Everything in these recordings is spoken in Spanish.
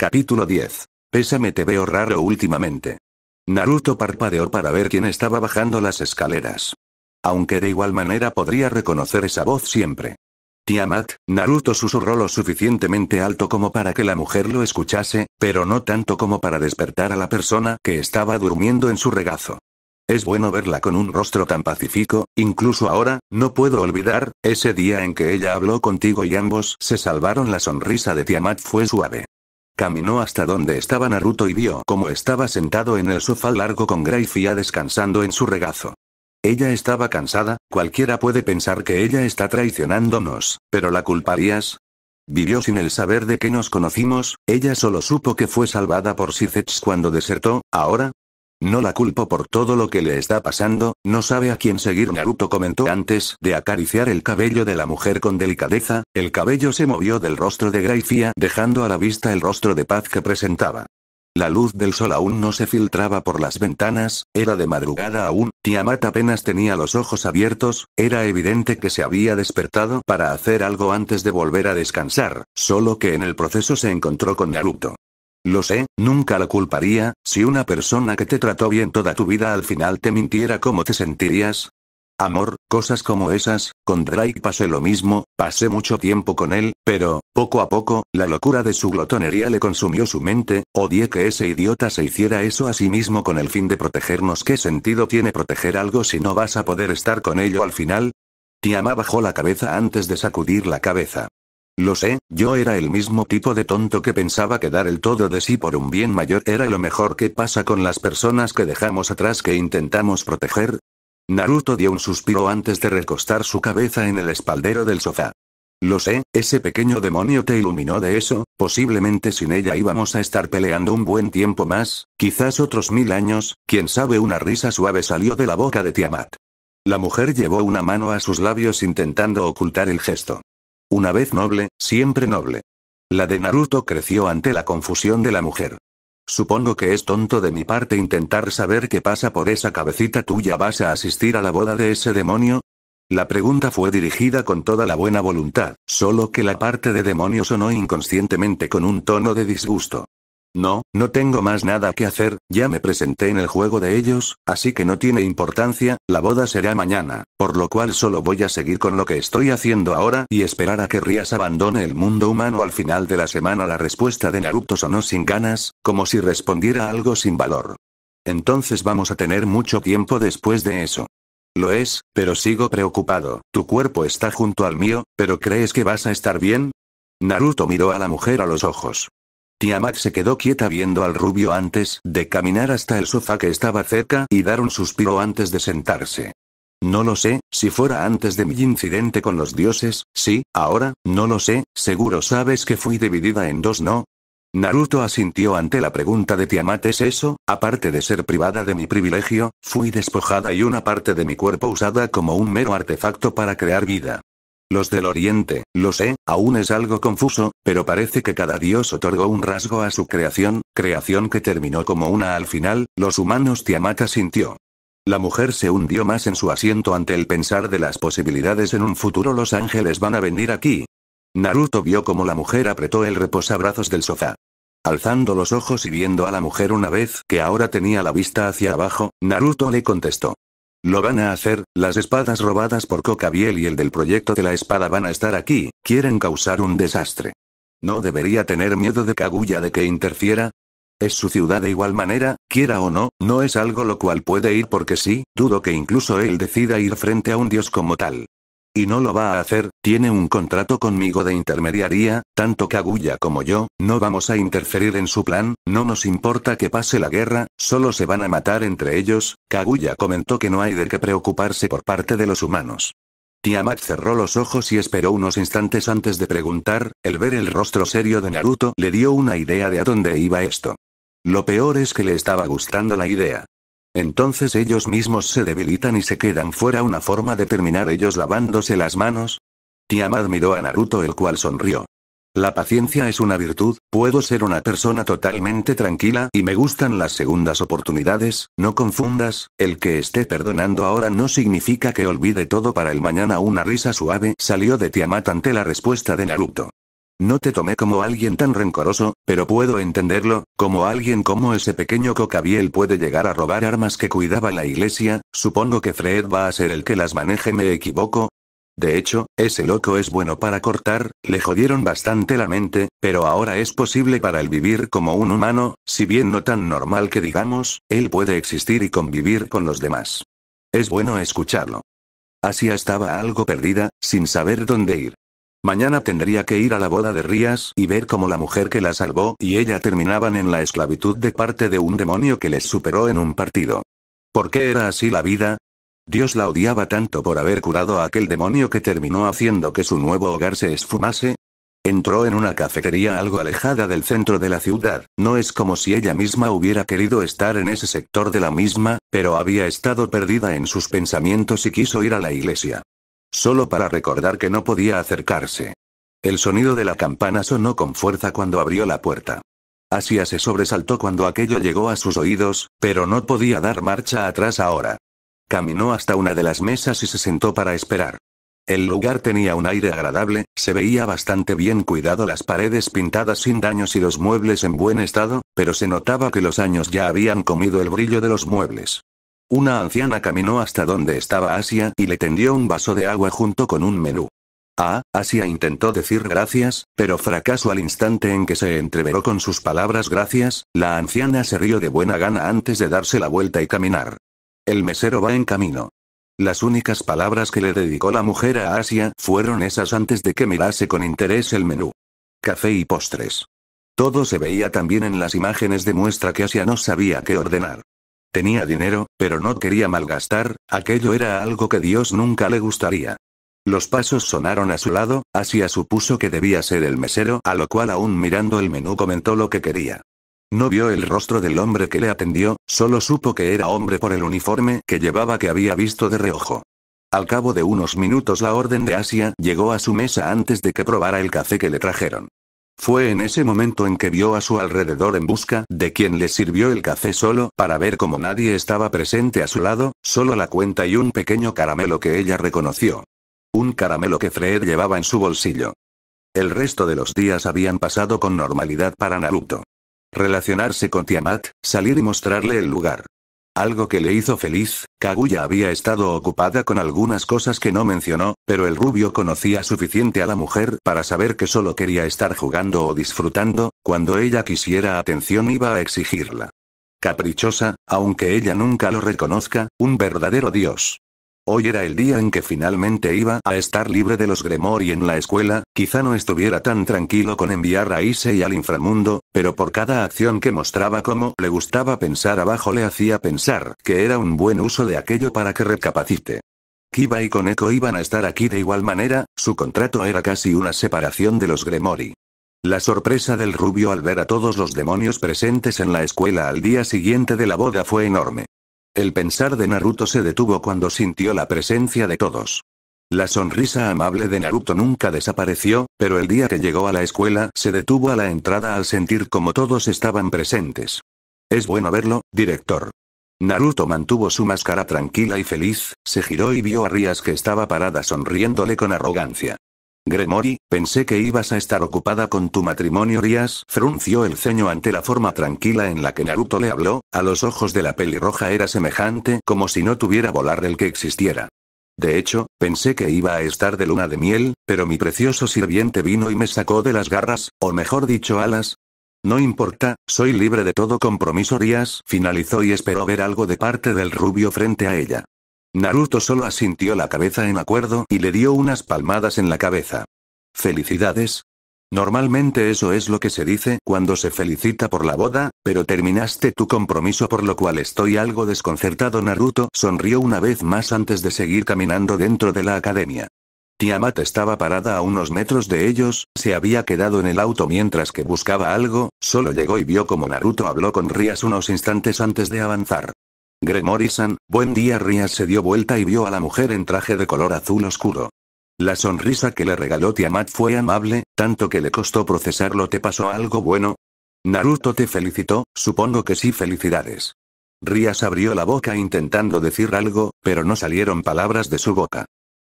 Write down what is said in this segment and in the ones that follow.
Capítulo 10. Pésame te veo raro últimamente. Naruto parpadeó para ver quién estaba bajando las escaleras. Aunque de igual manera podría reconocer esa voz siempre. Tiamat, Naruto susurró lo suficientemente alto como para que la mujer lo escuchase, pero no tanto como para despertar a la persona que estaba durmiendo en su regazo. Es bueno verla con un rostro tan pacífico, incluso ahora, no puedo olvidar, ese día en que ella habló contigo y ambos se salvaron la sonrisa de Tiamat fue suave. Caminó hasta donde estaba Naruto y vio cómo estaba sentado en el sofá largo con Grayfia descansando en su regazo. Ella estaba cansada, cualquiera puede pensar que ella está traicionándonos, pero ¿la culparías? Vivió sin el saber de que nos conocimos, ella solo supo que fue salvada por Sifets cuando desertó, ahora, no la culpo por todo lo que le está pasando, no sabe a quién seguir. Naruto comentó antes de acariciar el cabello de la mujer con delicadeza, el cabello se movió del rostro de Gracia dejando a la vista el rostro de paz que presentaba. La luz del sol aún no se filtraba por las ventanas, era de madrugada aún, Tiamat apenas tenía los ojos abiertos, era evidente que se había despertado para hacer algo antes de volver a descansar, solo que en el proceso se encontró con Naruto. Lo sé, nunca la culparía, si una persona que te trató bien toda tu vida al final te mintiera, ¿cómo te sentirías? Amor, cosas como esas, con Drake pasé lo mismo, pasé mucho tiempo con él, pero, poco a poco, la locura de su glotonería le consumió su mente, odié que ese idiota se hiciera eso a sí mismo con el fin de protegernos. ¿Qué sentido tiene proteger algo si no vas a poder estar con ello al final? Tiama bajó la cabeza antes de sacudir la cabeza. Lo sé, yo era el mismo tipo de tonto que pensaba que dar el todo de sí por un bien mayor era lo mejor que pasa con las personas que dejamos atrás que intentamos proteger. Naruto dio un suspiro antes de recostar su cabeza en el espaldero del sofá. Lo sé, ese pequeño demonio te iluminó de eso, posiblemente sin ella íbamos a estar peleando un buen tiempo más, quizás otros mil años, quién sabe una risa suave salió de la boca de Tiamat. La mujer llevó una mano a sus labios intentando ocultar el gesto. Una vez noble, siempre noble. La de Naruto creció ante la confusión de la mujer. Supongo que es tonto de mi parte intentar saber qué pasa por esa cabecita tuya. ¿Vas a asistir a la boda de ese demonio? La pregunta fue dirigida con toda la buena voluntad, solo que la parte de demonio sonó inconscientemente con un tono de disgusto. No, no tengo más nada que hacer, ya me presenté en el juego de ellos, así que no tiene importancia, la boda será mañana, por lo cual solo voy a seguir con lo que estoy haciendo ahora y esperar a que Rías abandone el mundo humano al final de la semana. La respuesta de Naruto sonó sin ganas, como si respondiera algo sin valor. Entonces vamos a tener mucho tiempo después de eso. Lo es, pero sigo preocupado. Tu cuerpo está junto al mío, pero ¿crees que vas a estar bien? Naruto miró a la mujer a los ojos. Tiamat se quedó quieta viendo al rubio antes de caminar hasta el sofá que estaba cerca y dar un suspiro antes de sentarse. No lo sé, si fuera antes de mi incidente con los dioses, sí, ahora, no lo sé, seguro sabes que fui dividida en dos, ¿no? Naruto asintió ante la pregunta de Tiamat es eso, aparte de ser privada de mi privilegio, fui despojada y una parte de mi cuerpo usada como un mero artefacto para crear vida. Los del Oriente, lo sé, aún es algo confuso, pero parece que cada dios otorgó un rasgo a su creación, creación que terminó como una al final, los humanos Tiamata sintió. La mujer se hundió más en su asiento ante el pensar de las posibilidades en un futuro los ángeles van a venir aquí. Naruto vio como la mujer apretó el reposabrazos del sofá. Alzando los ojos y viendo a la mujer una vez que ahora tenía la vista hacia abajo, Naruto le contestó. Lo van a hacer, las espadas robadas por Cocabiel y el del proyecto de la espada van a estar aquí, quieren causar un desastre. ¿No debería tener miedo de Kaguya de que interfiera? Es su ciudad de igual manera, quiera o no, no es algo lo cual puede ir porque sí, dudo que incluso él decida ir frente a un dios como tal y no lo va a hacer, tiene un contrato conmigo de intermediaría, tanto Kaguya como yo, no vamos a interferir en su plan, no nos importa que pase la guerra, solo se van a matar entre ellos, Kaguya comentó que no hay de qué preocuparse por parte de los humanos. Tiamat cerró los ojos y esperó unos instantes antes de preguntar, el ver el rostro serio de Naruto le dio una idea de a dónde iba esto. Lo peor es que le estaba gustando la idea. Entonces ellos mismos se debilitan y se quedan fuera una forma de terminar ellos lavándose las manos. Tiamat miró a Naruto el cual sonrió. La paciencia es una virtud, puedo ser una persona totalmente tranquila y me gustan las segundas oportunidades, no confundas, el que esté perdonando ahora no significa que olvide todo para el mañana. Una risa suave salió de Tiamat ante la respuesta de Naruto. No te tomé como alguien tan rencoroso, pero puedo entenderlo, como alguien como ese pequeño Cocabiel puede llegar a robar armas que cuidaba la iglesia, supongo que Fred va a ser el que las maneje, me equivoco, de hecho, ese loco es bueno para cortar, le jodieron bastante la mente, pero ahora es posible para él vivir como un humano, si bien no tan normal que digamos, él puede existir y convivir con los demás. Es bueno escucharlo. Asia estaba algo perdida, sin saber dónde ir. Mañana tendría que ir a la boda de Rías y ver cómo la mujer que la salvó y ella terminaban en la esclavitud de parte de un demonio que les superó en un partido. ¿Por qué era así la vida? Dios la odiaba tanto por haber curado a aquel demonio que terminó haciendo que su nuevo hogar se esfumase. Entró en una cafetería algo alejada del centro de la ciudad, no es como si ella misma hubiera querido estar en ese sector de la misma, pero había estado perdida en sus pensamientos y quiso ir a la iglesia. Solo para recordar que no podía acercarse. El sonido de la campana sonó con fuerza cuando abrió la puerta. Asia se sobresaltó cuando aquello llegó a sus oídos, pero no podía dar marcha atrás ahora. Caminó hasta una de las mesas y se sentó para esperar. El lugar tenía un aire agradable, se veía bastante bien cuidado las paredes pintadas sin daños y los muebles en buen estado, pero se notaba que los años ya habían comido el brillo de los muebles. Una anciana caminó hasta donde estaba Asia y le tendió un vaso de agua junto con un menú. Ah, Asia intentó decir gracias, pero fracasó al instante en que se entreveró con sus palabras gracias, la anciana se rió de buena gana antes de darse la vuelta y caminar. El mesero va en camino. Las únicas palabras que le dedicó la mujer a Asia fueron esas antes de que mirase con interés el menú. Café y postres. Todo se veía también en las imágenes de muestra que Asia no sabía qué ordenar. Tenía dinero, pero no quería malgastar, aquello era algo que Dios nunca le gustaría. Los pasos sonaron a su lado, Asia supuso que debía ser el mesero, a lo cual aún mirando el menú comentó lo que quería. No vio el rostro del hombre que le atendió, solo supo que era hombre por el uniforme que llevaba que había visto de reojo. Al cabo de unos minutos la orden de Asia llegó a su mesa antes de que probara el café que le trajeron. Fue en ese momento en que vio a su alrededor en busca de quien le sirvió el café solo para ver cómo nadie estaba presente a su lado, solo la cuenta y un pequeño caramelo que ella reconoció. Un caramelo que Fred llevaba en su bolsillo. El resto de los días habían pasado con normalidad para Naruto. Relacionarse con Tiamat, salir y mostrarle el lugar algo que le hizo feliz, Kaguya había estado ocupada con algunas cosas que no mencionó, pero el rubio conocía suficiente a la mujer para saber que solo quería estar jugando o disfrutando, cuando ella quisiera atención iba a exigirla. Caprichosa, aunque ella nunca lo reconozca, un verdadero dios. Hoy era el día en que finalmente iba a estar libre de los Gremory en la escuela, quizá no estuviera tan tranquilo con enviar a Issei al inframundo, pero por cada acción que mostraba como le gustaba pensar abajo le hacía pensar que era un buen uso de aquello para que recapacite. Kiba y Koneko iban a estar aquí de igual manera, su contrato era casi una separación de los Gremori. La sorpresa del rubio al ver a todos los demonios presentes en la escuela al día siguiente de la boda fue enorme. El pensar de Naruto se detuvo cuando sintió la presencia de todos. La sonrisa amable de Naruto nunca desapareció, pero el día que llegó a la escuela se detuvo a la entrada al sentir como todos estaban presentes. Es bueno verlo, director. Naruto mantuvo su máscara tranquila y feliz, se giró y vio a Rías que estaba parada sonriéndole con arrogancia. Gremori, pensé que ibas a estar ocupada con tu matrimonio. Rías frunció el ceño ante la forma tranquila en la que Naruto le habló, a los ojos de la pelirroja era semejante como si no tuviera volar el que existiera. De hecho, pensé que iba a estar de luna de miel, pero mi precioso sirviente vino y me sacó de las garras, o mejor dicho alas. No importa, soy libre de todo compromiso. Rías finalizó y esperó ver algo de parte del rubio frente a ella. Naruto solo asintió la cabeza en acuerdo y le dio unas palmadas en la cabeza. Felicidades. Normalmente eso es lo que se dice cuando se felicita por la boda, pero terminaste tu compromiso por lo cual estoy algo desconcertado. Naruto sonrió una vez más antes de seguir caminando dentro de la academia. Tiamat estaba parada a unos metros de ellos, se había quedado en el auto mientras que buscaba algo, solo llegó y vio como Naruto habló con Rías unos instantes antes de avanzar. Greg buen día Rías se dio vuelta y vio a la mujer en traje de color azul oscuro. La sonrisa que le regaló Tiamat fue amable, tanto que le costó procesarlo ¿te pasó algo bueno? Naruto te felicitó, supongo que sí felicidades. Rías abrió la boca intentando decir algo, pero no salieron palabras de su boca.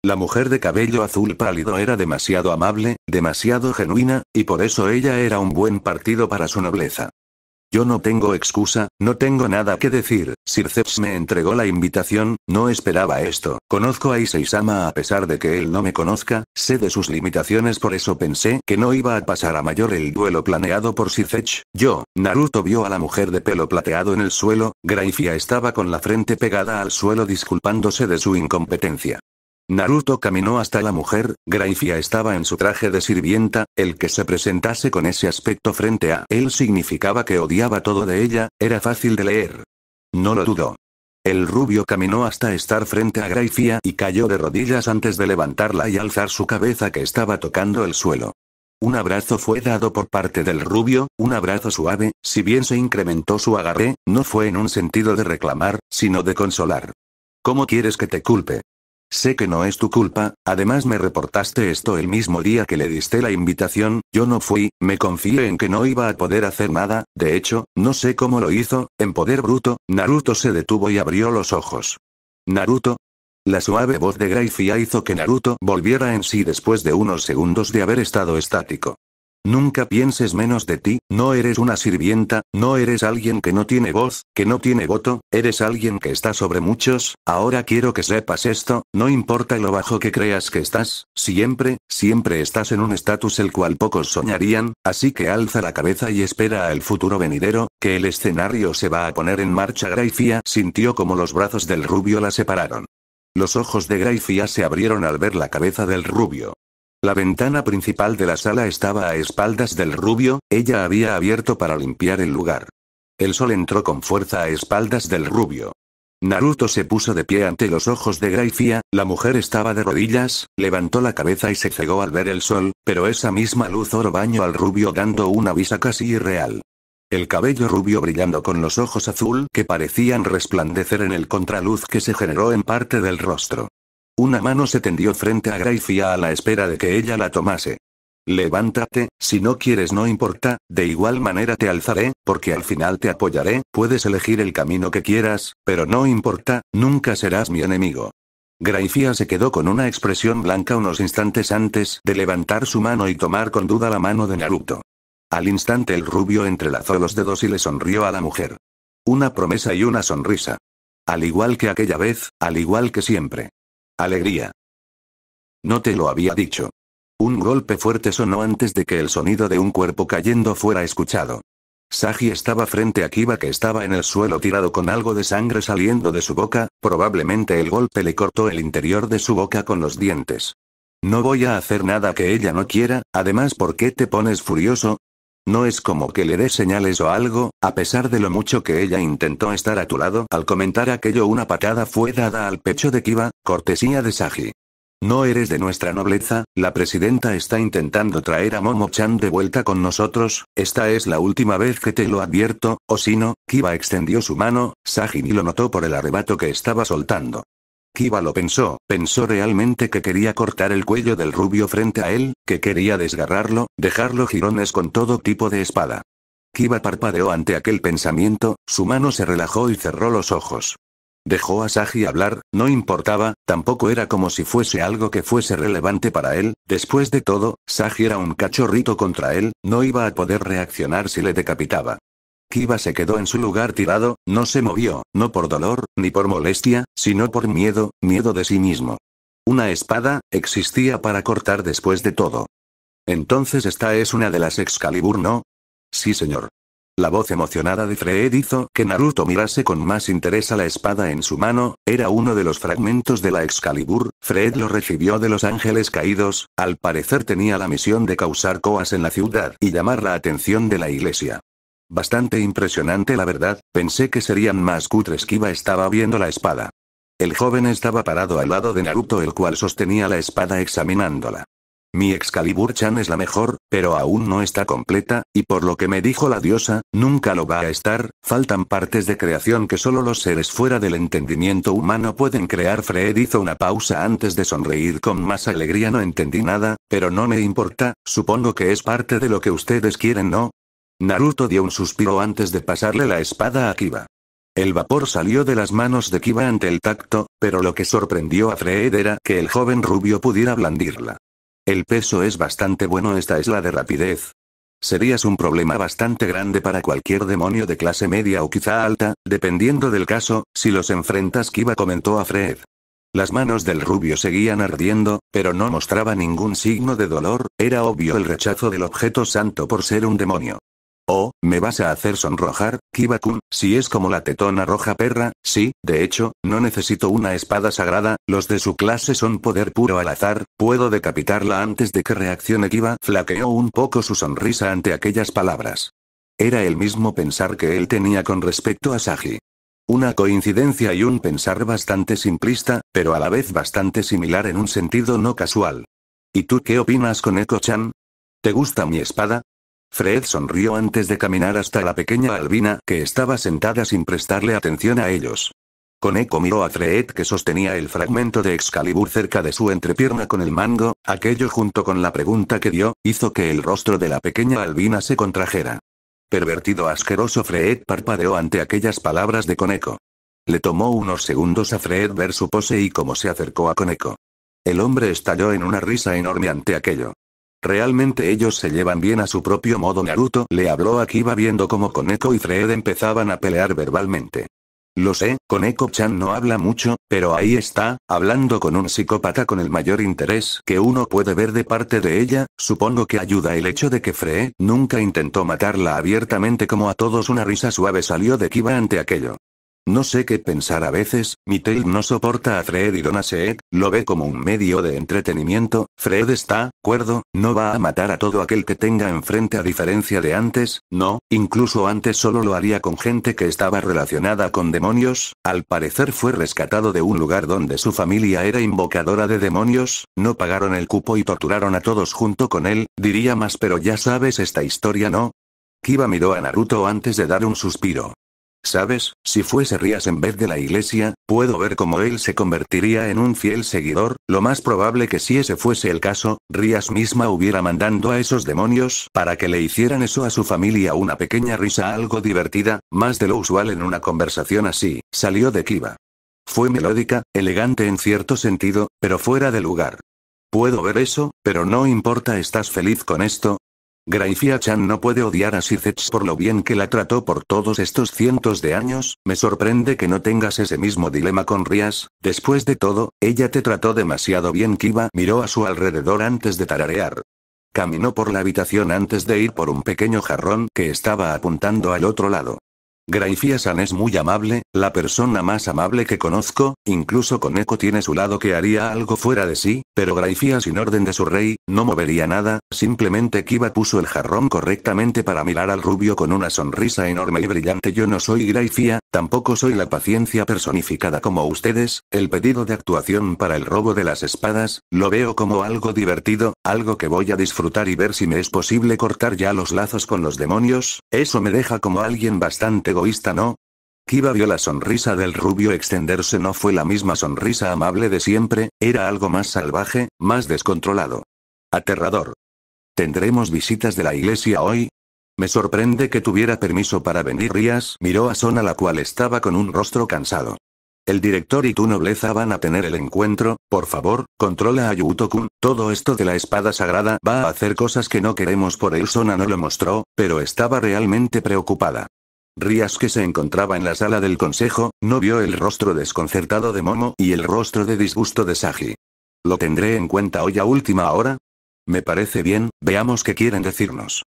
La mujer de cabello azul pálido era demasiado amable, demasiado genuina, y por eso ella era un buen partido para su nobleza. Yo no tengo excusa, no tengo nada que decir, Sirceps me entregó la invitación, no esperaba esto, conozco a Issei-sama a pesar de que él no me conozca, sé de sus limitaciones por eso pensé que no iba a pasar a mayor el duelo planeado por Circeps, yo, Naruto vio a la mujer de pelo plateado en el suelo, Graifia estaba con la frente pegada al suelo disculpándose de su incompetencia. Naruto caminó hasta la mujer, Graifia estaba en su traje de sirvienta, el que se presentase con ese aspecto frente a él significaba que odiaba todo de ella, era fácil de leer. No lo dudó. El rubio caminó hasta estar frente a Graifia y cayó de rodillas antes de levantarla y alzar su cabeza que estaba tocando el suelo. Un abrazo fue dado por parte del rubio, un abrazo suave, si bien se incrementó su agarre, no fue en un sentido de reclamar, sino de consolar. ¿Cómo quieres que te culpe? Sé que no es tu culpa, además me reportaste esto el mismo día que le diste la invitación, yo no fui, me confié en que no iba a poder hacer nada, de hecho, no sé cómo lo hizo, en poder bruto, Naruto se detuvo y abrió los ojos. Naruto. La suave voz de Gracia hizo que Naruto volviera en sí después de unos segundos de haber estado estático. Nunca pienses menos de ti, no eres una sirvienta, no eres alguien que no tiene voz, que no tiene voto, eres alguien que está sobre muchos, ahora quiero que sepas esto, no importa lo bajo que creas que estás, siempre, siempre estás en un estatus el cual pocos soñarían, así que alza la cabeza y espera al futuro venidero, que el escenario se va a poner en marcha. Graifia sintió como los brazos del rubio la separaron. Los ojos de Graifia se abrieron al ver la cabeza del rubio. La ventana principal de la sala estaba a espaldas del rubio, ella había abierto para limpiar el lugar. El sol entró con fuerza a espaldas del rubio. Naruto se puso de pie ante los ojos de Graifia, la mujer estaba de rodillas, levantó la cabeza y se cegó al ver el sol, pero esa misma luz oro baño al rubio dando una visa casi irreal. El cabello rubio brillando con los ojos azul que parecían resplandecer en el contraluz que se generó en parte del rostro. Una mano se tendió frente a Gracia a la espera de que ella la tomase. Levántate, si no quieres no importa, de igual manera te alzaré, porque al final te apoyaré, puedes elegir el camino que quieras, pero no importa, nunca serás mi enemigo. Grayfia se quedó con una expresión blanca unos instantes antes de levantar su mano y tomar con duda la mano de Naruto. Al instante el rubio entrelazó los dedos y le sonrió a la mujer. Una promesa y una sonrisa. Al igual que aquella vez, al igual que siempre. Alegría. No te lo había dicho. Un golpe fuerte sonó antes de que el sonido de un cuerpo cayendo fuera escuchado. Sagi estaba frente a Kiba que estaba en el suelo tirado con algo de sangre saliendo de su boca, probablemente el golpe le cortó el interior de su boca con los dientes. No voy a hacer nada que ella no quiera, además ¿por qué te pones furioso? No es como que le des señales o algo, a pesar de lo mucho que ella intentó estar a tu lado. Al comentar aquello una patada fue dada al pecho de Kiba, cortesía de Saji. No eres de nuestra nobleza, la presidenta está intentando traer a Momo-chan de vuelta con nosotros, esta es la última vez que te lo advierto, o si no, Kiba extendió su mano, Saji ni lo notó por el arrebato que estaba soltando. Kiba lo pensó, pensó realmente que quería cortar el cuello del rubio frente a él, que quería desgarrarlo, dejarlo jirones con todo tipo de espada. Kiba parpadeó ante aquel pensamiento, su mano se relajó y cerró los ojos. Dejó a Saji hablar, no importaba, tampoco era como si fuese algo que fuese relevante para él, después de todo, Saji era un cachorrito contra él, no iba a poder reaccionar si le decapitaba. Kiba se quedó en su lugar tirado, no se movió, no por dolor, ni por molestia, sino por miedo, miedo de sí mismo. Una espada, existía para cortar después de todo. Entonces esta es una de las Excalibur, ¿no? Sí, señor. La voz emocionada de Fred hizo que Naruto mirase con más interés a la espada en su mano, era uno de los fragmentos de la Excalibur, Fred lo recibió de los ángeles caídos, al parecer tenía la misión de causar coas en la ciudad y llamar la atención de la iglesia. Bastante impresionante la verdad, pensé que serían más cutres Kiba estaba viendo la espada. El joven estaba parado al lado de Naruto el cual sostenía la espada examinándola. Mi Excalibur-chan es la mejor, pero aún no está completa, y por lo que me dijo la diosa, nunca lo va a estar, faltan partes de creación que solo los seres fuera del entendimiento humano pueden crear. Fred hizo una pausa antes de sonreír con más alegría. No entendí nada, pero no me importa, supongo que es parte de lo que ustedes quieren, ¿no? Naruto dio un suspiro antes de pasarle la espada a Kiba. El vapor salió de las manos de Kiba ante el tacto, pero lo que sorprendió a Fred era que el joven rubio pudiera blandirla. El peso es bastante bueno esta es la de rapidez. Serías un problema bastante grande para cualquier demonio de clase media o quizá alta, dependiendo del caso, si los enfrentas Kiba comentó a Fred. Las manos del rubio seguían ardiendo, pero no mostraba ningún signo de dolor, era obvio el rechazo del objeto santo por ser un demonio. Oh, me vas a hacer sonrojar, Kiba-kun, si es como la tetona roja perra, sí, de hecho, no necesito una espada sagrada, los de su clase son poder puro al azar, puedo decapitarla antes de que reaccione Kiba. Flaqueó un poco su sonrisa ante aquellas palabras. Era el mismo pensar que él tenía con respecto a Saji. Una coincidencia y un pensar bastante simplista, pero a la vez bastante similar en un sentido no casual. ¿Y tú qué opinas con Eko-chan? ¿Te gusta mi espada? Fred sonrió antes de caminar hasta la pequeña Albina, que estaba sentada sin prestarle atención a ellos. Coneco miró a Fred que sostenía el fragmento de Excalibur cerca de su entrepierna con el mango, aquello junto con la pregunta que dio, hizo que el rostro de la pequeña Albina se contrajera. Pervertido asqueroso Fred parpadeó ante aquellas palabras de Coneco. Le tomó unos segundos a Fred ver su pose y cómo se acercó a Coneco. El hombre estalló en una risa enorme ante aquello. Realmente ellos se llevan bien a su propio modo Naruto le habló a Kiba viendo cómo Koneko y Fred empezaban a pelear verbalmente. Lo sé, Koneko-chan no habla mucho, pero ahí está, hablando con un psicópata con el mayor interés que uno puede ver de parte de ella, supongo que ayuda el hecho de que Frey nunca intentó matarla abiertamente como a todos una risa suave salió de Kiba ante aquello. No sé qué pensar a veces, mitil no soporta a Fred y Dona Seed, lo ve como un medio de entretenimiento, Fred está, cuerdo, no va a matar a todo aquel que tenga enfrente a diferencia de antes, no, incluso antes solo lo haría con gente que estaba relacionada con demonios, al parecer fue rescatado de un lugar donde su familia era invocadora de demonios, no pagaron el cupo y torturaron a todos junto con él, diría más pero ya sabes esta historia no. Kiba miró a Naruto antes de dar un suspiro. Sabes, si fuese Rías en vez de la iglesia, puedo ver cómo él se convertiría en un fiel seguidor, lo más probable que si ese fuese el caso, Rías misma hubiera mandando a esos demonios para que le hicieran eso a su familia una pequeña risa algo divertida, más de lo usual en una conversación así, salió de Kiva. Fue melódica, elegante en cierto sentido, pero fuera de lugar. Puedo ver eso, pero no importa, estás feliz con esto, Graifia Chan no puede odiar a Sirtech por lo bien que la trató por todos estos cientos de años, me sorprende que no tengas ese mismo dilema con Rias, después de todo, ella te trató demasiado bien Kiba miró a su alrededor antes de tararear. Caminó por la habitación antes de ir por un pequeño jarrón que estaba apuntando al otro lado. San es muy amable, la persona más amable que conozco, incluso con Eco tiene su lado que haría algo fuera de sí, pero Graifía sin orden de su rey, no movería nada, simplemente Kiba puso el jarrón correctamente para mirar al rubio con una sonrisa enorme y brillante. Yo no soy Graifía, tampoco soy la paciencia personificada como ustedes, el pedido de actuación para el robo de las espadas, lo veo como algo divertido, algo que voy a disfrutar y ver si me es posible cortar ya los lazos con los demonios, eso me deja como alguien bastante egoísta no. Kiba vio la sonrisa del rubio extenderse no fue la misma sonrisa amable de siempre, era algo más salvaje, más descontrolado. Aterrador. ¿Tendremos visitas de la iglesia hoy? Me sorprende que tuviera permiso para venir. Rías miró a Sona la cual estaba con un rostro cansado. El director y tu nobleza van a tener el encuentro, por favor, controla a yuto todo esto de la espada sagrada va a hacer cosas que no queremos por él. Sona no lo mostró, pero estaba realmente preocupada. Rías que se encontraba en la sala del consejo, no vio el rostro desconcertado de Momo y el rostro de disgusto de Saji. ¿Lo tendré en cuenta hoy a última hora? Me parece bien, veamos qué quieren decirnos.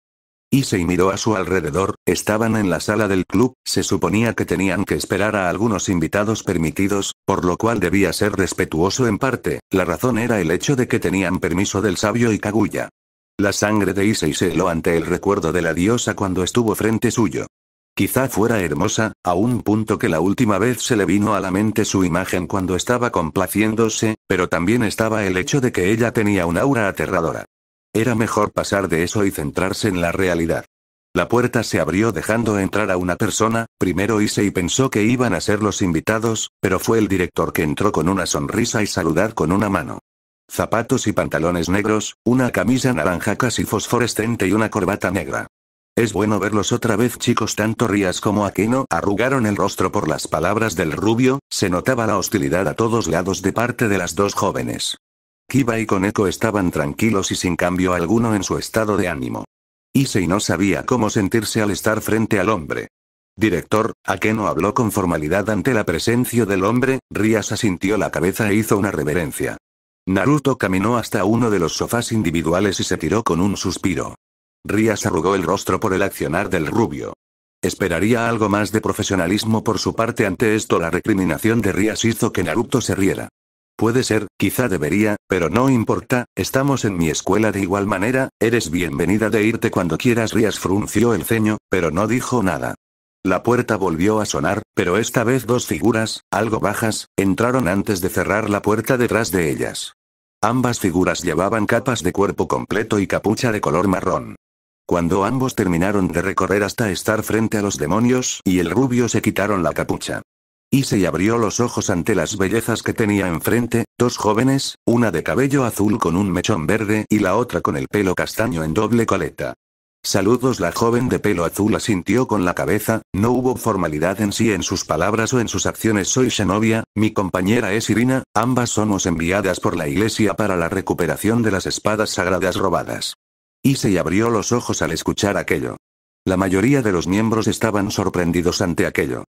Issei miró a su alrededor, estaban en la sala del club, se suponía que tenían que esperar a algunos invitados permitidos, por lo cual debía ser respetuoso en parte, la razón era el hecho de que tenían permiso del sabio y Kaguya. La sangre de Issei se heló ante el recuerdo de la diosa cuando estuvo frente suyo. Quizá fuera hermosa, a un punto que la última vez se le vino a la mente su imagen cuando estaba complaciéndose, pero también estaba el hecho de que ella tenía un aura aterradora. Era mejor pasar de eso y centrarse en la realidad. La puerta se abrió dejando entrar a una persona, primero hice y pensó que iban a ser los invitados, pero fue el director que entró con una sonrisa y saludar con una mano. Zapatos y pantalones negros, una camisa naranja casi fosforescente y una corbata negra. Es bueno verlos otra vez chicos tanto Rías como Akeno arrugaron el rostro por las palabras del rubio, se notaba la hostilidad a todos lados de parte de las dos jóvenes. Kiba y Koneko estaban tranquilos y sin cambio alguno en su estado de ánimo. Issei no sabía cómo sentirse al estar frente al hombre. Director, Akeno habló con formalidad ante la presencia del hombre, Rías asintió la cabeza e hizo una reverencia. Naruto caminó hasta uno de los sofás individuales y se tiró con un suspiro. Rías arrugó el rostro por el accionar del rubio. Esperaría algo más de profesionalismo por su parte ante esto la recriminación de Rías hizo que Naruto se riera. Puede ser, quizá debería, pero no importa, estamos en mi escuela de igual manera, eres bienvenida de irte cuando quieras. Rías frunció el ceño, pero no dijo nada. La puerta volvió a sonar, pero esta vez dos figuras, algo bajas, entraron antes de cerrar la puerta detrás de ellas. Ambas figuras llevaban capas de cuerpo completo y capucha de color marrón. Cuando ambos terminaron de recorrer hasta estar frente a los demonios y el rubio se quitaron la capucha. Y se abrió los ojos ante las bellezas que tenía enfrente, dos jóvenes, una de cabello azul con un mechón verde y la otra con el pelo castaño en doble coleta. Saludos la joven de pelo azul asintió con la cabeza, no hubo formalidad en sí en sus palabras o en sus acciones soy Xenobia, mi compañera es Irina, ambas somos enviadas por la iglesia para la recuperación de las espadas sagradas robadas. Y se abrió los ojos al escuchar aquello. La mayoría de los miembros estaban sorprendidos ante aquello.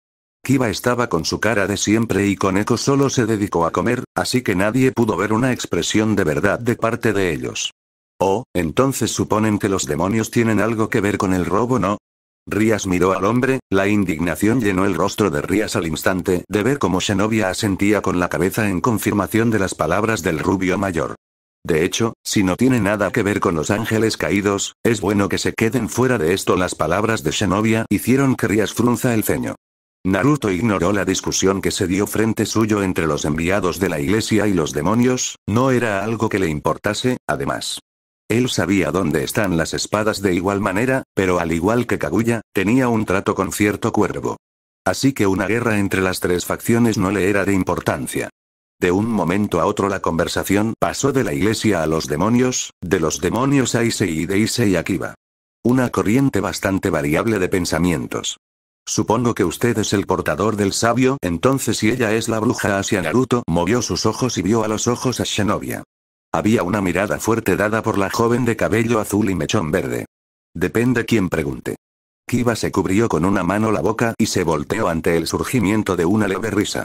Kiba estaba con su cara de siempre y con eco solo se dedicó a comer, así que nadie pudo ver una expresión de verdad de parte de ellos. Oh, entonces suponen que los demonios tienen algo que ver con el robo, ¿no? Rías miró al hombre, la indignación llenó el rostro de Rías al instante de ver cómo Xenobia asentía con la cabeza en confirmación de las palabras del rubio mayor. De hecho, si no tiene nada que ver con los ángeles caídos, es bueno que se queden fuera de esto. Las palabras de Shenobia hicieron que Rías frunza el ceño. Naruto ignoró la discusión que se dio frente suyo entre los enviados de la iglesia y los demonios, no era algo que le importase, además. Él sabía dónde están las espadas de igual manera, pero al igual que Kaguya, tenía un trato con cierto cuervo. Así que una guerra entre las tres facciones no le era de importancia. De un momento a otro la conversación pasó de la iglesia a los demonios, de los demonios a Issei y de y a Kiba. Una corriente bastante variable de pensamientos. Supongo que usted es el portador del sabio, entonces si ella es la bruja hacia Naruto, movió sus ojos y vio a los ojos a Xenobia. Había una mirada fuerte dada por la joven de cabello azul y mechón verde. Depende quien pregunte. Kiba se cubrió con una mano la boca y se volteó ante el surgimiento de una leve risa.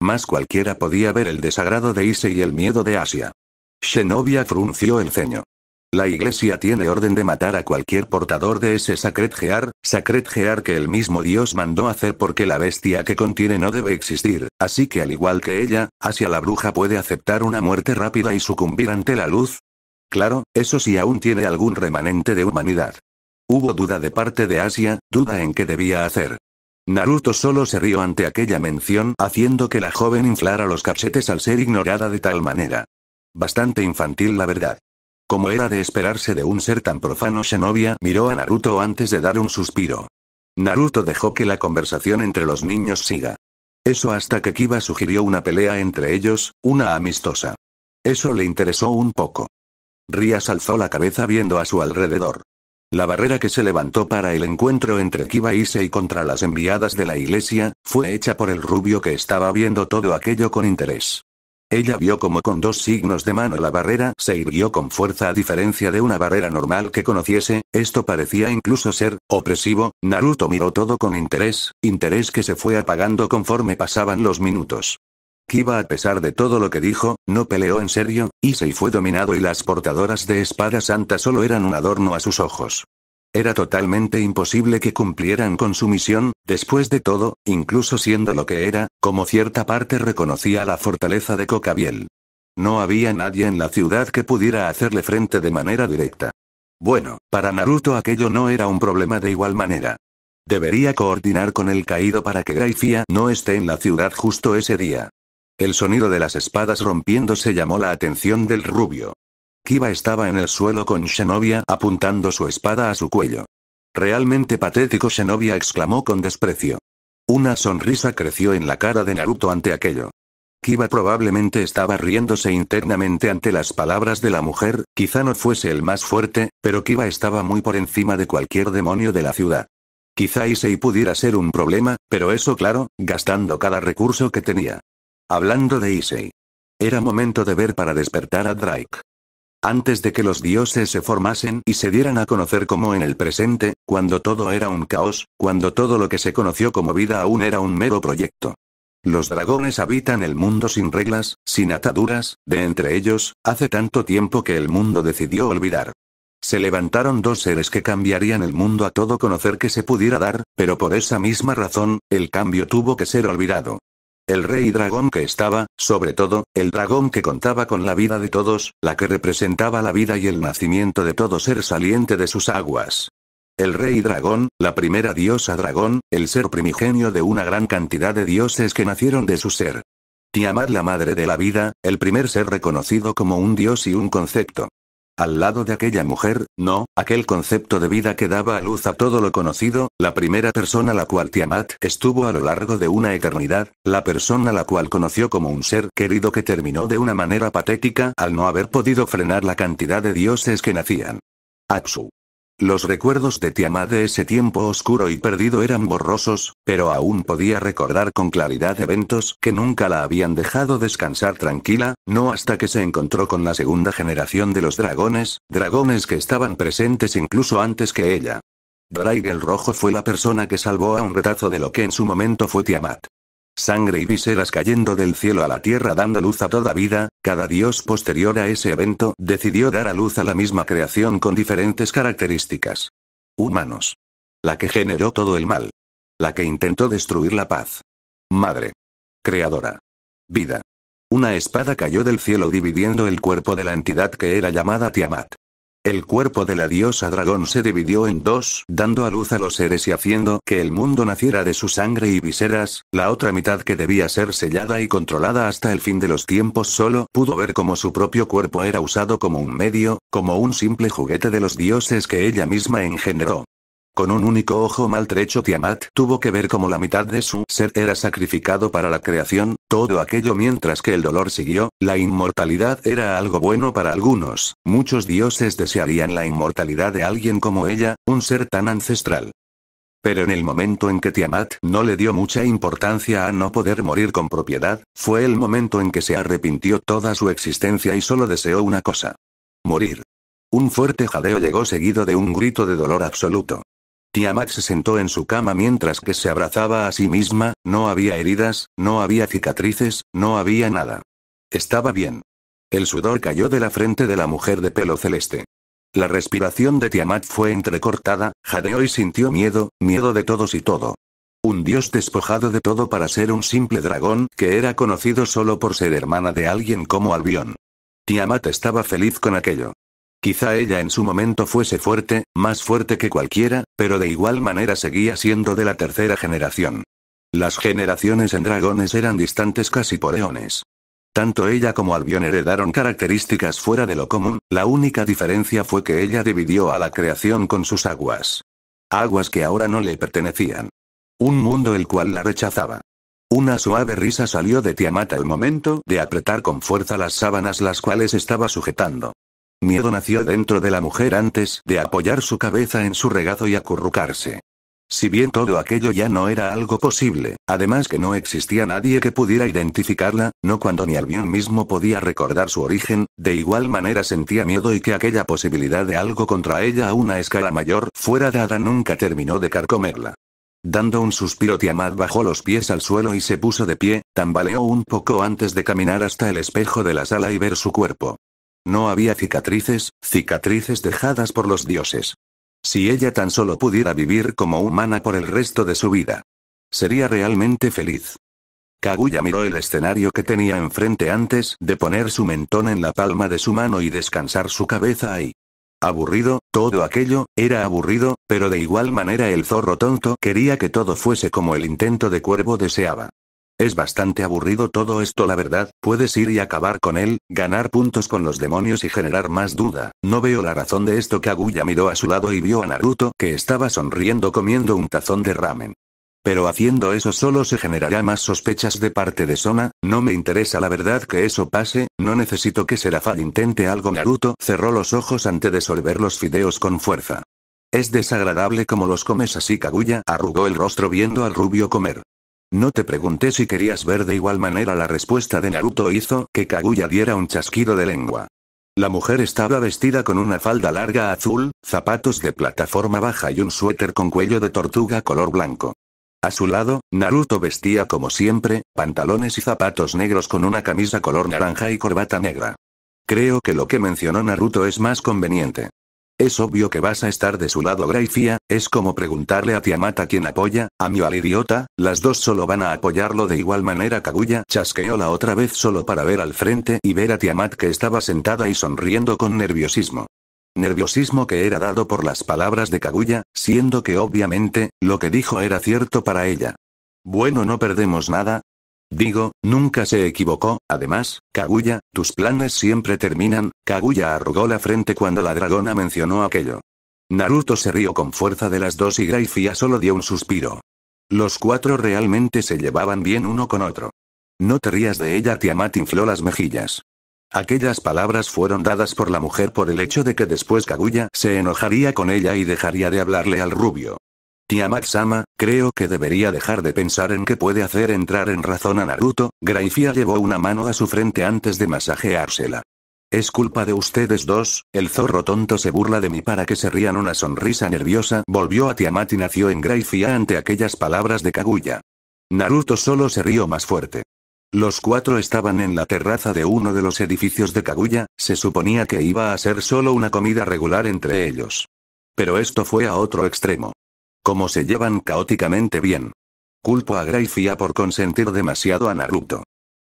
Más cualquiera podía ver el desagrado de Ise y el miedo de Asia. Xenobia frunció el ceño. La iglesia tiene orden de matar a cualquier portador de ese gear, sacred gear que el mismo Dios mandó hacer porque la bestia que contiene no debe existir, así que al igual que ella, Asia la bruja puede aceptar una muerte rápida y sucumbir ante la luz. Claro, eso sí aún tiene algún remanente de humanidad. Hubo duda de parte de Asia, duda en qué debía hacer. Naruto solo se rió ante aquella mención haciendo que la joven inflara los cachetes al ser ignorada de tal manera. Bastante infantil la verdad. Como era de esperarse de un ser tan profano Shinobia miró a Naruto antes de dar un suspiro. Naruto dejó que la conversación entre los niños siga. Eso hasta que Kiba sugirió una pelea entre ellos, una amistosa. Eso le interesó un poco. Rías alzó la cabeza viendo a su alrededor. La barrera que se levantó para el encuentro entre Kiba y contra las enviadas de la iglesia, fue hecha por el rubio que estaba viendo todo aquello con interés. Ella vio como con dos signos de mano la barrera se irguió con fuerza a diferencia de una barrera normal que conociese, esto parecía incluso ser opresivo, Naruto miró todo con interés, interés que se fue apagando conforme pasaban los minutos. Kiba a pesar de todo lo que dijo, no peleó en serio, se fue dominado y las portadoras de espada santa solo eran un adorno a sus ojos. Era totalmente imposible que cumplieran con su misión, después de todo, incluso siendo lo que era, como cierta parte reconocía la fortaleza de Cocabiel. No había nadie en la ciudad que pudiera hacerle frente de manera directa. Bueno, para Naruto aquello no era un problema de igual manera. Debería coordinar con el caído para que Gaifia no esté en la ciudad justo ese día. El sonido de las espadas rompiéndose llamó la atención del rubio. Kiba estaba en el suelo con Shenobia apuntando su espada a su cuello. Realmente patético Shenobia exclamó con desprecio. Una sonrisa creció en la cara de Naruto ante aquello. Kiba probablemente estaba riéndose internamente ante las palabras de la mujer, quizá no fuese el más fuerte, pero Kiba estaba muy por encima de cualquier demonio de la ciudad. Quizá se pudiera ser un problema, pero eso claro, gastando cada recurso que tenía. Hablando de Isei. Era momento de ver para despertar a Drake. Antes de que los dioses se formasen y se dieran a conocer como en el presente, cuando todo era un caos, cuando todo lo que se conoció como vida aún era un mero proyecto. Los dragones habitan el mundo sin reglas, sin ataduras, de entre ellos, hace tanto tiempo que el mundo decidió olvidar. Se levantaron dos seres que cambiarían el mundo a todo conocer que se pudiera dar, pero por esa misma razón, el cambio tuvo que ser olvidado. El rey dragón que estaba, sobre todo, el dragón que contaba con la vida de todos, la que representaba la vida y el nacimiento de todo ser saliente de sus aguas. El rey dragón, la primera diosa dragón, el ser primigenio de una gran cantidad de dioses que nacieron de su ser. Tiamat la madre de la vida, el primer ser reconocido como un dios y un concepto. Al lado de aquella mujer, no, aquel concepto de vida que daba a luz a todo lo conocido, la primera persona la cual Tiamat estuvo a lo largo de una eternidad, la persona la cual conoció como un ser querido que terminó de una manera patética al no haber podido frenar la cantidad de dioses que nacían. Aksu. Los recuerdos de Tiamat de ese tiempo oscuro y perdido eran borrosos, pero aún podía recordar con claridad eventos que nunca la habían dejado descansar tranquila, no hasta que se encontró con la segunda generación de los dragones, dragones que estaban presentes incluso antes que ella. Draig el Rojo fue la persona que salvó a un retazo de lo que en su momento fue Tiamat sangre y viseras cayendo del cielo a la tierra dando luz a toda vida, cada dios posterior a ese evento decidió dar a luz a la misma creación con diferentes características. Humanos. La que generó todo el mal. La que intentó destruir la paz. Madre. Creadora. Vida. Una espada cayó del cielo dividiendo el cuerpo de la entidad que era llamada Tiamat. El cuerpo de la diosa dragón se dividió en dos, dando a luz a los seres y haciendo que el mundo naciera de su sangre y viseras, la otra mitad que debía ser sellada y controlada hasta el fin de los tiempos solo pudo ver cómo su propio cuerpo era usado como un medio, como un simple juguete de los dioses que ella misma engendró. Con un único ojo maltrecho Tiamat tuvo que ver como la mitad de su ser era sacrificado para la creación, todo aquello mientras que el dolor siguió, la inmortalidad era algo bueno para algunos, muchos dioses desearían la inmortalidad de alguien como ella, un ser tan ancestral. Pero en el momento en que Tiamat no le dio mucha importancia a no poder morir con propiedad, fue el momento en que se arrepintió toda su existencia y solo deseó una cosa. Morir. Un fuerte jadeo llegó seguido de un grito de dolor absoluto. Tiamat se sentó en su cama mientras que se abrazaba a sí misma, no había heridas, no había cicatrices, no había nada. Estaba bien. El sudor cayó de la frente de la mujer de pelo celeste. La respiración de Tiamat fue entrecortada, jadeó y sintió miedo, miedo de todos y todo. Un dios despojado de todo para ser un simple dragón que era conocido solo por ser hermana de alguien como Albión. Tiamat estaba feliz con aquello. Quizá ella en su momento fuese fuerte, más fuerte que cualquiera, pero de igual manera seguía siendo de la tercera generación. Las generaciones en dragones eran distantes casi por eones. Tanto ella como Albion heredaron características fuera de lo común, la única diferencia fue que ella dividió a la creación con sus aguas. Aguas que ahora no le pertenecían. Un mundo el cual la rechazaba. Una suave risa salió de Tiamat al momento de apretar con fuerza las sábanas las cuales estaba sujetando. Miedo nació dentro de la mujer antes de apoyar su cabeza en su regazo y acurrucarse. Si bien todo aquello ya no era algo posible, además que no existía nadie que pudiera identificarla, no cuando ni Albion mismo podía recordar su origen, de igual manera sentía miedo y que aquella posibilidad de algo contra ella a una escala mayor fuera dada nunca terminó de carcomerla. Dando un suspiro Tiamat bajó los pies al suelo y se puso de pie, tambaleó un poco antes de caminar hasta el espejo de la sala y ver su cuerpo. No había cicatrices, cicatrices dejadas por los dioses. Si ella tan solo pudiera vivir como humana por el resto de su vida. Sería realmente feliz. Kaguya miró el escenario que tenía enfrente antes de poner su mentón en la palma de su mano y descansar su cabeza ahí. Aburrido, todo aquello, era aburrido, pero de igual manera el zorro tonto quería que todo fuese como el intento de cuervo deseaba. Es bastante aburrido todo esto la verdad, puedes ir y acabar con él, ganar puntos con los demonios y generar más duda, no veo la razón de esto Kaguya miró a su lado y vio a Naruto que estaba sonriendo comiendo un tazón de ramen. Pero haciendo eso solo se generará más sospechas de parte de Soma, no me interesa la verdad que eso pase, no necesito que Serafal intente algo Naruto cerró los ojos ante solver los fideos con fuerza. Es desagradable como los comes así Kaguya arrugó el rostro viendo al rubio comer. No te pregunté si querías ver de igual manera la respuesta de Naruto hizo que Kaguya diera un chasquido de lengua. La mujer estaba vestida con una falda larga azul, zapatos de plataforma baja y un suéter con cuello de tortuga color blanco. A su lado, Naruto vestía como siempre, pantalones y zapatos negros con una camisa color naranja y corbata negra. Creo que lo que mencionó Naruto es más conveniente. Es obvio que vas a estar de su lado Gracia, es como preguntarle a Tiamat a quién apoya, a mi o al idiota, las dos solo van a apoyarlo de igual manera Kaguya chasqueó la otra vez solo para ver al frente y ver a Tiamat que estaba sentada y sonriendo con nerviosismo. Nerviosismo que era dado por las palabras de Kaguya, siendo que obviamente, lo que dijo era cierto para ella. Bueno no perdemos nada, Digo, nunca se equivocó, además, Kaguya, tus planes siempre terminan, Kaguya arrugó la frente cuando la dragona mencionó aquello. Naruto se rió con fuerza de las dos y Graifia solo dio un suspiro. Los cuatro realmente se llevaban bien uno con otro. No te rías de ella, Tiamat infló las mejillas. Aquellas palabras fueron dadas por la mujer por el hecho de que después Kaguya se enojaría con ella y dejaría de hablarle al rubio. Tiamat-sama, creo que debería dejar de pensar en que puede hacer entrar en razón a Naruto, Graifia llevó una mano a su frente antes de masajeársela. Es culpa de ustedes dos, el zorro tonto se burla de mí para que se rían una sonrisa nerviosa volvió a Tiamat y nació en Grayfia ante aquellas palabras de Kaguya. Naruto solo se rió más fuerte. Los cuatro estaban en la terraza de uno de los edificios de Kaguya, se suponía que iba a ser solo una comida regular entre ellos. Pero esto fue a otro extremo. Como se llevan caóticamente bien. Culpo a Gracia por consentir demasiado a Naruto.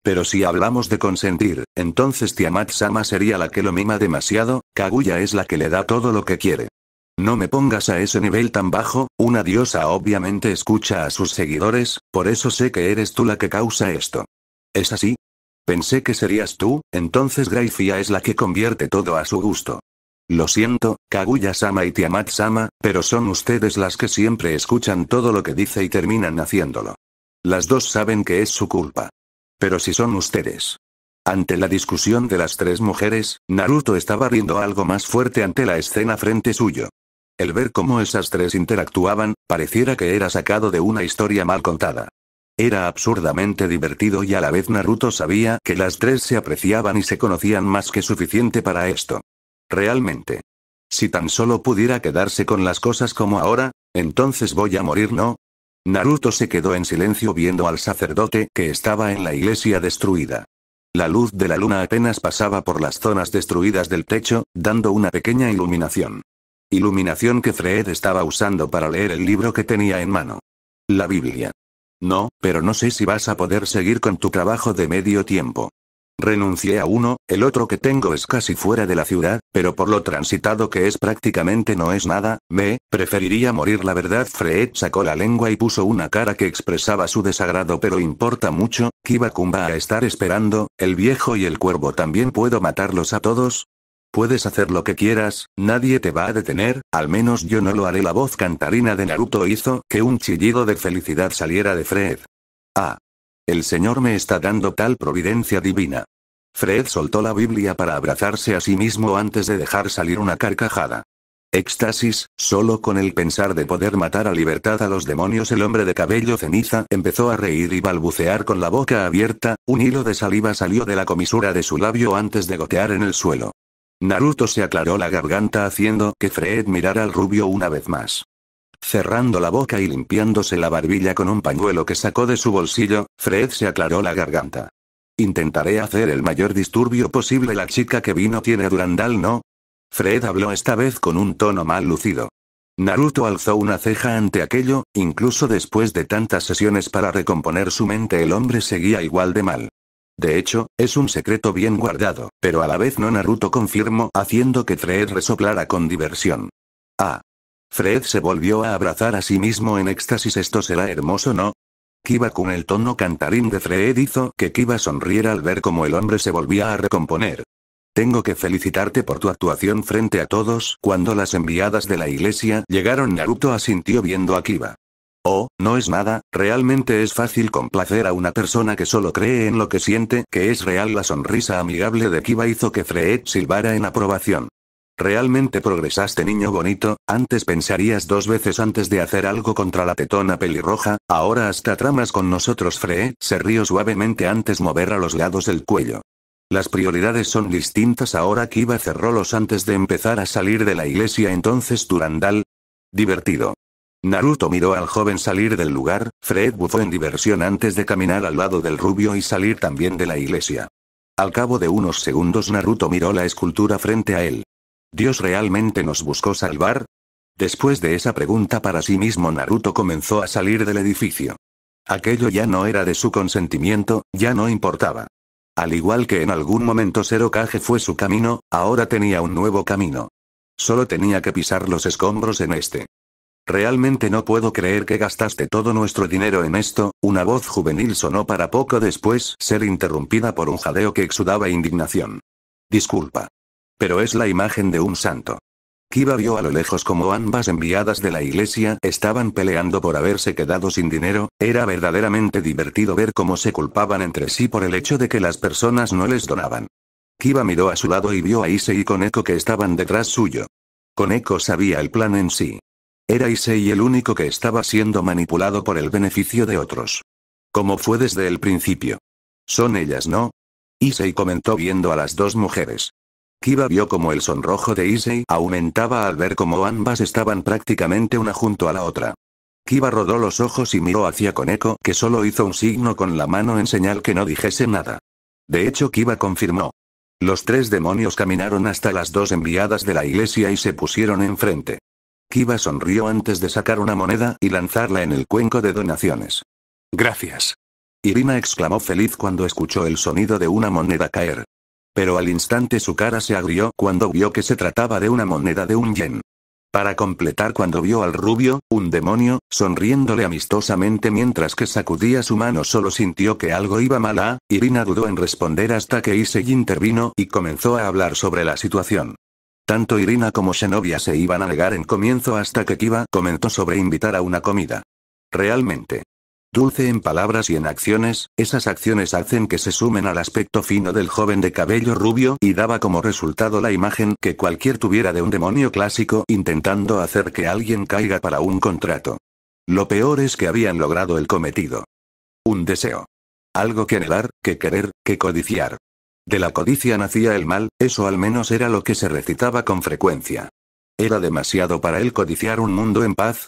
Pero si hablamos de consentir, entonces Tiamat-sama sería la que lo mima demasiado, Kaguya es la que le da todo lo que quiere. No me pongas a ese nivel tan bajo, una diosa obviamente escucha a sus seguidores, por eso sé que eres tú la que causa esto. ¿Es así? Pensé que serías tú, entonces Gracia es la que convierte todo a su gusto. Lo siento, Kaguya-sama y Tiamat-sama, pero son ustedes las que siempre escuchan todo lo que dice y terminan haciéndolo. Las dos saben que es su culpa. Pero si son ustedes. Ante la discusión de las tres mujeres, Naruto estaba riendo algo más fuerte ante la escena frente suyo. El ver cómo esas tres interactuaban, pareciera que era sacado de una historia mal contada. Era absurdamente divertido y a la vez Naruto sabía que las tres se apreciaban y se conocían más que suficiente para esto realmente. Si tan solo pudiera quedarse con las cosas como ahora, entonces voy a morir, ¿no? Naruto se quedó en silencio viendo al sacerdote que estaba en la iglesia destruida. La luz de la luna apenas pasaba por las zonas destruidas del techo, dando una pequeña iluminación. Iluminación que Fred estaba usando para leer el libro que tenía en mano. La Biblia. No, pero no sé si vas a poder seguir con tu trabajo de medio tiempo. Renuncié a uno, el otro que tengo es casi fuera de la ciudad, pero por lo transitado que es prácticamente no es nada, me, preferiría morir la verdad Fred sacó la lengua y puso una cara que expresaba su desagrado pero importa mucho, Kibakun va a estar esperando, el viejo y el cuervo también puedo matarlos a todos, Puedes hacer lo que quieras, nadie te va a detener, al menos yo no lo haré. La voz cantarina de Naruto hizo que un chillido de felicidad saliera de Fred. Ah, el Señor me está dando tal providencia divina. Fred soltó la Biblia para abrazarse a sí mismo antes de dejar salir una carcajada. Éxtasis, solo con el pensar de poder matar a libertad a los demonios el hombre de cabello ceniza empezó a reír y balbucear con la boca abierta, un hilo de saliva salió de la comisura de su labio antes de gotear en el suelo. Naruto se aclaró la garganta haciendo que Fred mirara al rubio una vez más. Cerrando la boca y limpiándose la barbilla con un pañuelo que sacó de su bolsillo, Fred se aclaró la garganta. Intentaré hacer el mayor disturbio posible. La chica que vino tiene Durandal, ¿no? Fred habló esta vez con un tono mal lucido. Naruto alzó una ceja ante aquello, incluso después de tantas sesiones para recomponer su mente el hombre seguía igual de mal. De hecho, es un secreto bien guardado, pero a la vez no Naruto confirmó haciendo que Fred resoplara con diversión. Ah, Fred se volvió a abrazar a sí mismo en éxtasis. Esto será hermoso, ¿no? Kiba con el tono cantarín de Fred hizo que Kiba sonriera al ver cómo el hombre se volvía a recomponer. Tengo que felicitarte por tu actuación frente a todos. Cuando las enviadas de la iglesia llegaron, Naruto asintió viendo a Kiba. Oh, no es nada, realmente es fácil complacer a una persona que solo cree en lo que siente que es real. La sonrisa amigable de Kiba hizo que Fred silbara en aprobación. Realmente progresaste niño bonito, antes pensarías dos veces antes de hacer algo contra la tetona pelirroja, ahora hasta tramas con nosotros fre se rió suavemente antes mover a los lados el cuello. Las prioridades son distintas ahora que iba los antes de empezar a salir de la iglesia entonces Durandal. Divertido. Naruto miró al joven salir del lugar, Fred bufó en diversión antes de caminar al lado del rubio y salir también de la iglesia. Al cabo de unos segundos Naruto miró la escultura frente a él. ¿Dios realmente nos buscó salvar? Después de esa pregunta para sí mismo Naruto comenzó a salir del edificio. Aquello ya no era de su consentimiento, ya no importaba. Al igual que en algún momento Zero fue su camino, ahora tenía un nuevo camino. Solo tenía que pisar los escombros en este. Realmente no puedo creer que gastaste todo nuestro dinero en esto, una voz juvenil sonó para poco después ser interrumpida por un jadeo que exudaba indignación. Disculpa. Pero es la imagen de un santo. Kiba vio a lo lejos como ambas enviadas de la iglesia estaban peleando por haberse quedado sin dinero, era verdaderamente divertido ver cómo se culpaban entre sí por el hecho de que las personas no les donaban. Kiba miró a su lado y vio a Issei y Koneko que estaban detrás suyo. Koneko sabía el plan en sí. Era Issei el único que estaba siendo manipulado por el beneficio de otros. Como fue desde el principio. Son ellas, ¿no? Issei comentó viendo a las dos mujeres. Kiba vio como el sonrojo de Issei aumentaba al ver cómo ambas estaban prácticamente una junto a la otra. Kiba rodó los ojos y miró hacia Koneko, que solo hizo un signo con la mano en señal que no dijese nada. De hecho, Kiba confirmó. Los tres demonios caminaron hasta las dos enviadas de la iglesia y se pusieron enfrente. Kiba sonrió antes de sacar una moneda y lanzarla en el cuenco de donaciones. Gracias. Irina exclamó feliz cuando escuchó el sonido de una moneda caer. Pero al instante su cara se agrió cuando vio que se trataba de una moneda de un yen. Para completar cuando vio al rubio, un demonio, sonriéndole amistosamente mientras que sacudía su mano solo sintió que algo iba mal a, ah, Irina dudó en responder hasta que Issey intervino y comenzó a hablar sobre la situación. Tanto Irina como Xenobia se iban a negar en comienzo hasta que Kiba comentó sobre invitar a una comida. Realmente, Dulce en palabras y en acciones, esas acciones hacen que se sumen al aspecto fino del joven de cabello rubio y daba como resultado la imagen que cualquier tuviera de un demonio clásico intentando hacer que alguien caiga para un contrato. Lo peor es que habían logrado el cometido. Un deseo. Algo que anhelar, que querer, que codiciar. De la codicia nacía el mal, eso al menos era lo que se recitaba con frecuencia. Era demasiado para él codiciar un mundo en paz,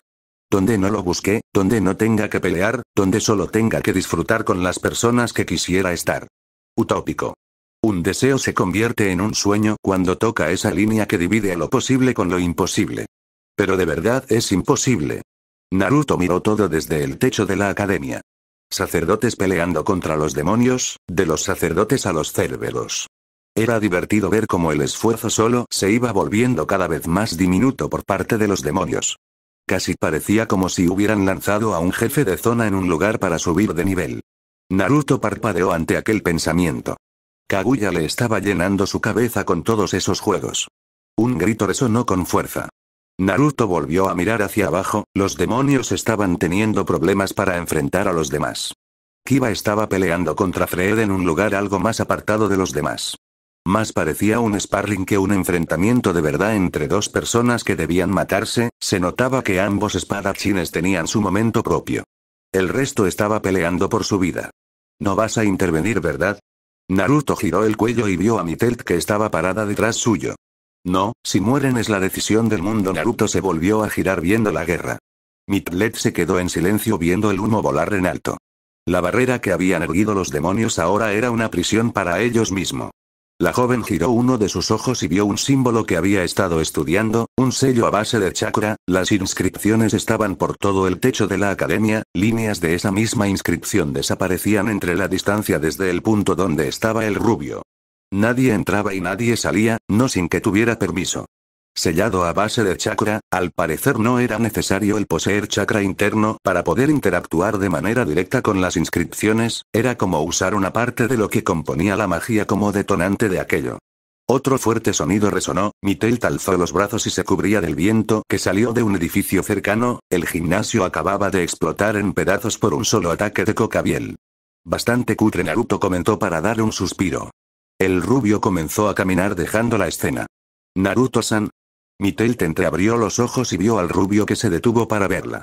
donde no lo busque, donde no tenga que pelear, donde solo tenga que disfrutar con las personas que quisiera estar. Utópico. Un deseo se convierte en un sueño cuando toca esa línea que divide a lo posible con lo imposible. Pero de verdad es imposible. Naruto miró todo desde el techo de la academia. Sacerdotes peleando contra los demonios, de los sacerdotes a los cérebros. Era divertido ver cómo el esfuerzo solo se iba volviendo cada vez más diminuto por parte de los demonios. Casi parecía como si hubieran lanzado a un jefe de zona en un lugar para subir de nivel. Naruto parpadeó ante aquel pensamiento. Kaguya le estaba llenando su cabeza con todos esos juegos. Un grito resonó con fuerza. Naruto volvió a mirar hacia abajo, los demonios estaban teniendo problemas para enfrentar a los demás. Kiba estaba peleando contra Fred en un lugar algo más apartado de los demás. Más parecía un sparring que un enfrentamiento de verdad entre dos personas que debían matarse, se notaba que ambos espadachines tenían su momento propio. El resto estaba peleando por su vida. No vas a intervenir, ¿verdad? Naruto giró el cuello y vio a Mitelt que estaba parada detrás suyo. No, si mueren es la decisión del mundo. Naruto se volvió a girar viendo la guerra. Mitlet se quedó en silencio viendo el humo volar en alto. La barrera que habían erguido los demonios ahora era una prisión para ellos mismos. La joven giró uno de sus ojos y vio un símbolo que había estado estudiando, un sello a base de chakra, las inscripciones estaban por todo el techo de la academia, líneas de esa misma inscripción desaparecían entre la distancia desde el punto donde estaba el rubio. Nadie entraba y nadie salía, no sin que tuviera permiso sellado a base de chakra, al parecer no era necesario el poseer chakra interno para poder interactuar de manera directa con las inscripciones, era como usar una parte de lo que componía la magia como detonante de aquello. Otro fuerte sonido resonó, Mitel talzó los brazos y se cubría del viento que salió de un edificio cercano, el gimnasio acababa de explotar en pedazos por un solo ataque de cocabiel. Bastante cutre Naruto comentó para dar un suspiro. El rubio comenzó a caminar dejando la escena. Naruto-san, te entreabrió los ojos y vio al rubio que se detuvo para verla.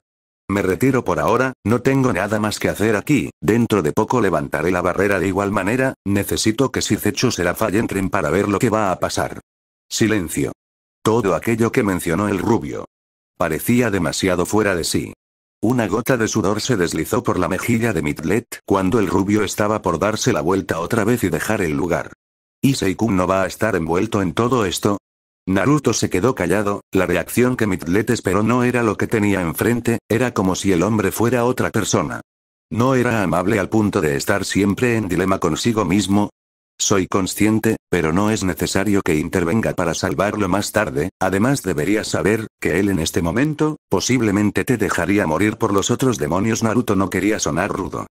Me retiro por ahora, no tengo nada más que hacer aquí, dentro de poco levantaré la barrera de igual manera, necesito que falla Serafay entren para ver lo que va a pasar. Silencio. Todo aquello que mencionó el rubio. Parecía demasiado fuera de sí. Una gota de sudor se deslizó por la mejilla de Mitlet cuando el rubio estaba por darse la vuelta otra vez y dejar el lugar. Iseikun no va a estar envuelto en todo esto, Naruto se quedó callado, la reacción que Mitlet esperó no era lo que tenía enfrente, era como si el hombre fuera otra persona. No era amable al punto de estar siempre en dilema consigo mismo. Soy consciente, pero no es necesario que intervenga para salvarlo más tarde, además deberías saber, que él en este momento, posiblemente te dejaría morir por los otros demonios Naruto no quería sonar rudo.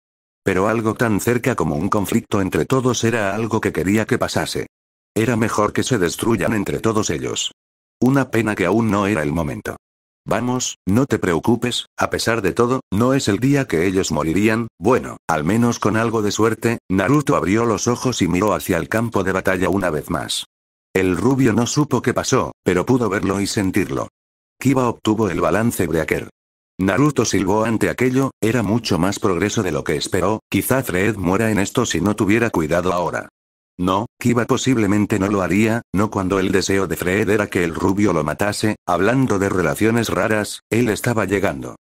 Pero algo tan cerca como un conflicto entre todos era algo que quería que pasase. Era mejor que se destruyan entre todos ellos. Una pena que aún no era el momento. Vamos, no te preocupes, a pesar de todo, no es el día que ellos morirían, bueno, al menos con algo de suerte, Naruto abrió los ojos y miró hacia el campo de batalla una vez más. El rubio no supo qué pasó, pero pudo verlo y sentirlo. Kiba obtuvo el balance Breaker. Naruto silbó ante aquello, era mucho más progreso de lo que esperó, quizá Fred muera en esto si no tuviera cuidado ahora. No, Kiba posiblemente no lo haría, no cuando el deseo de Fred era que el rubio lo matase, hablando de relaciones raras, él estaba llegando.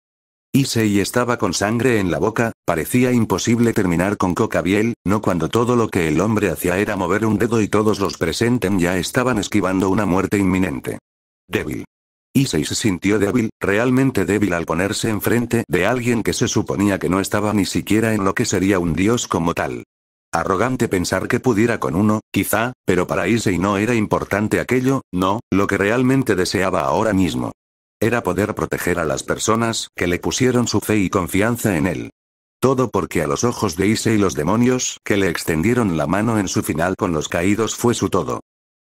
Issei estaba con sangre en la boca, parecía imposible terminar con Coca no cuando todo lo que el hombre hacía era mover un dedo y todos los presentes ya estaban esquivando una muerte inminente. Débil. Issei se sintió débil, realmente débil al ponerse enfrente de alguien que se suponía que no estaba ni siquiera en lo que sería un dios como tal. Arrogante pensar que pudiera con uno, quizá, pero para Issei no era importante aquello, no, lo que realmente deseaba ahora mismo. Era poder proteger a las personas que le pusieron su fe y confianza en él. Todo porque a los ojos de Issei los demonios que le extendieron la mano en su final con los caídos fue su todo.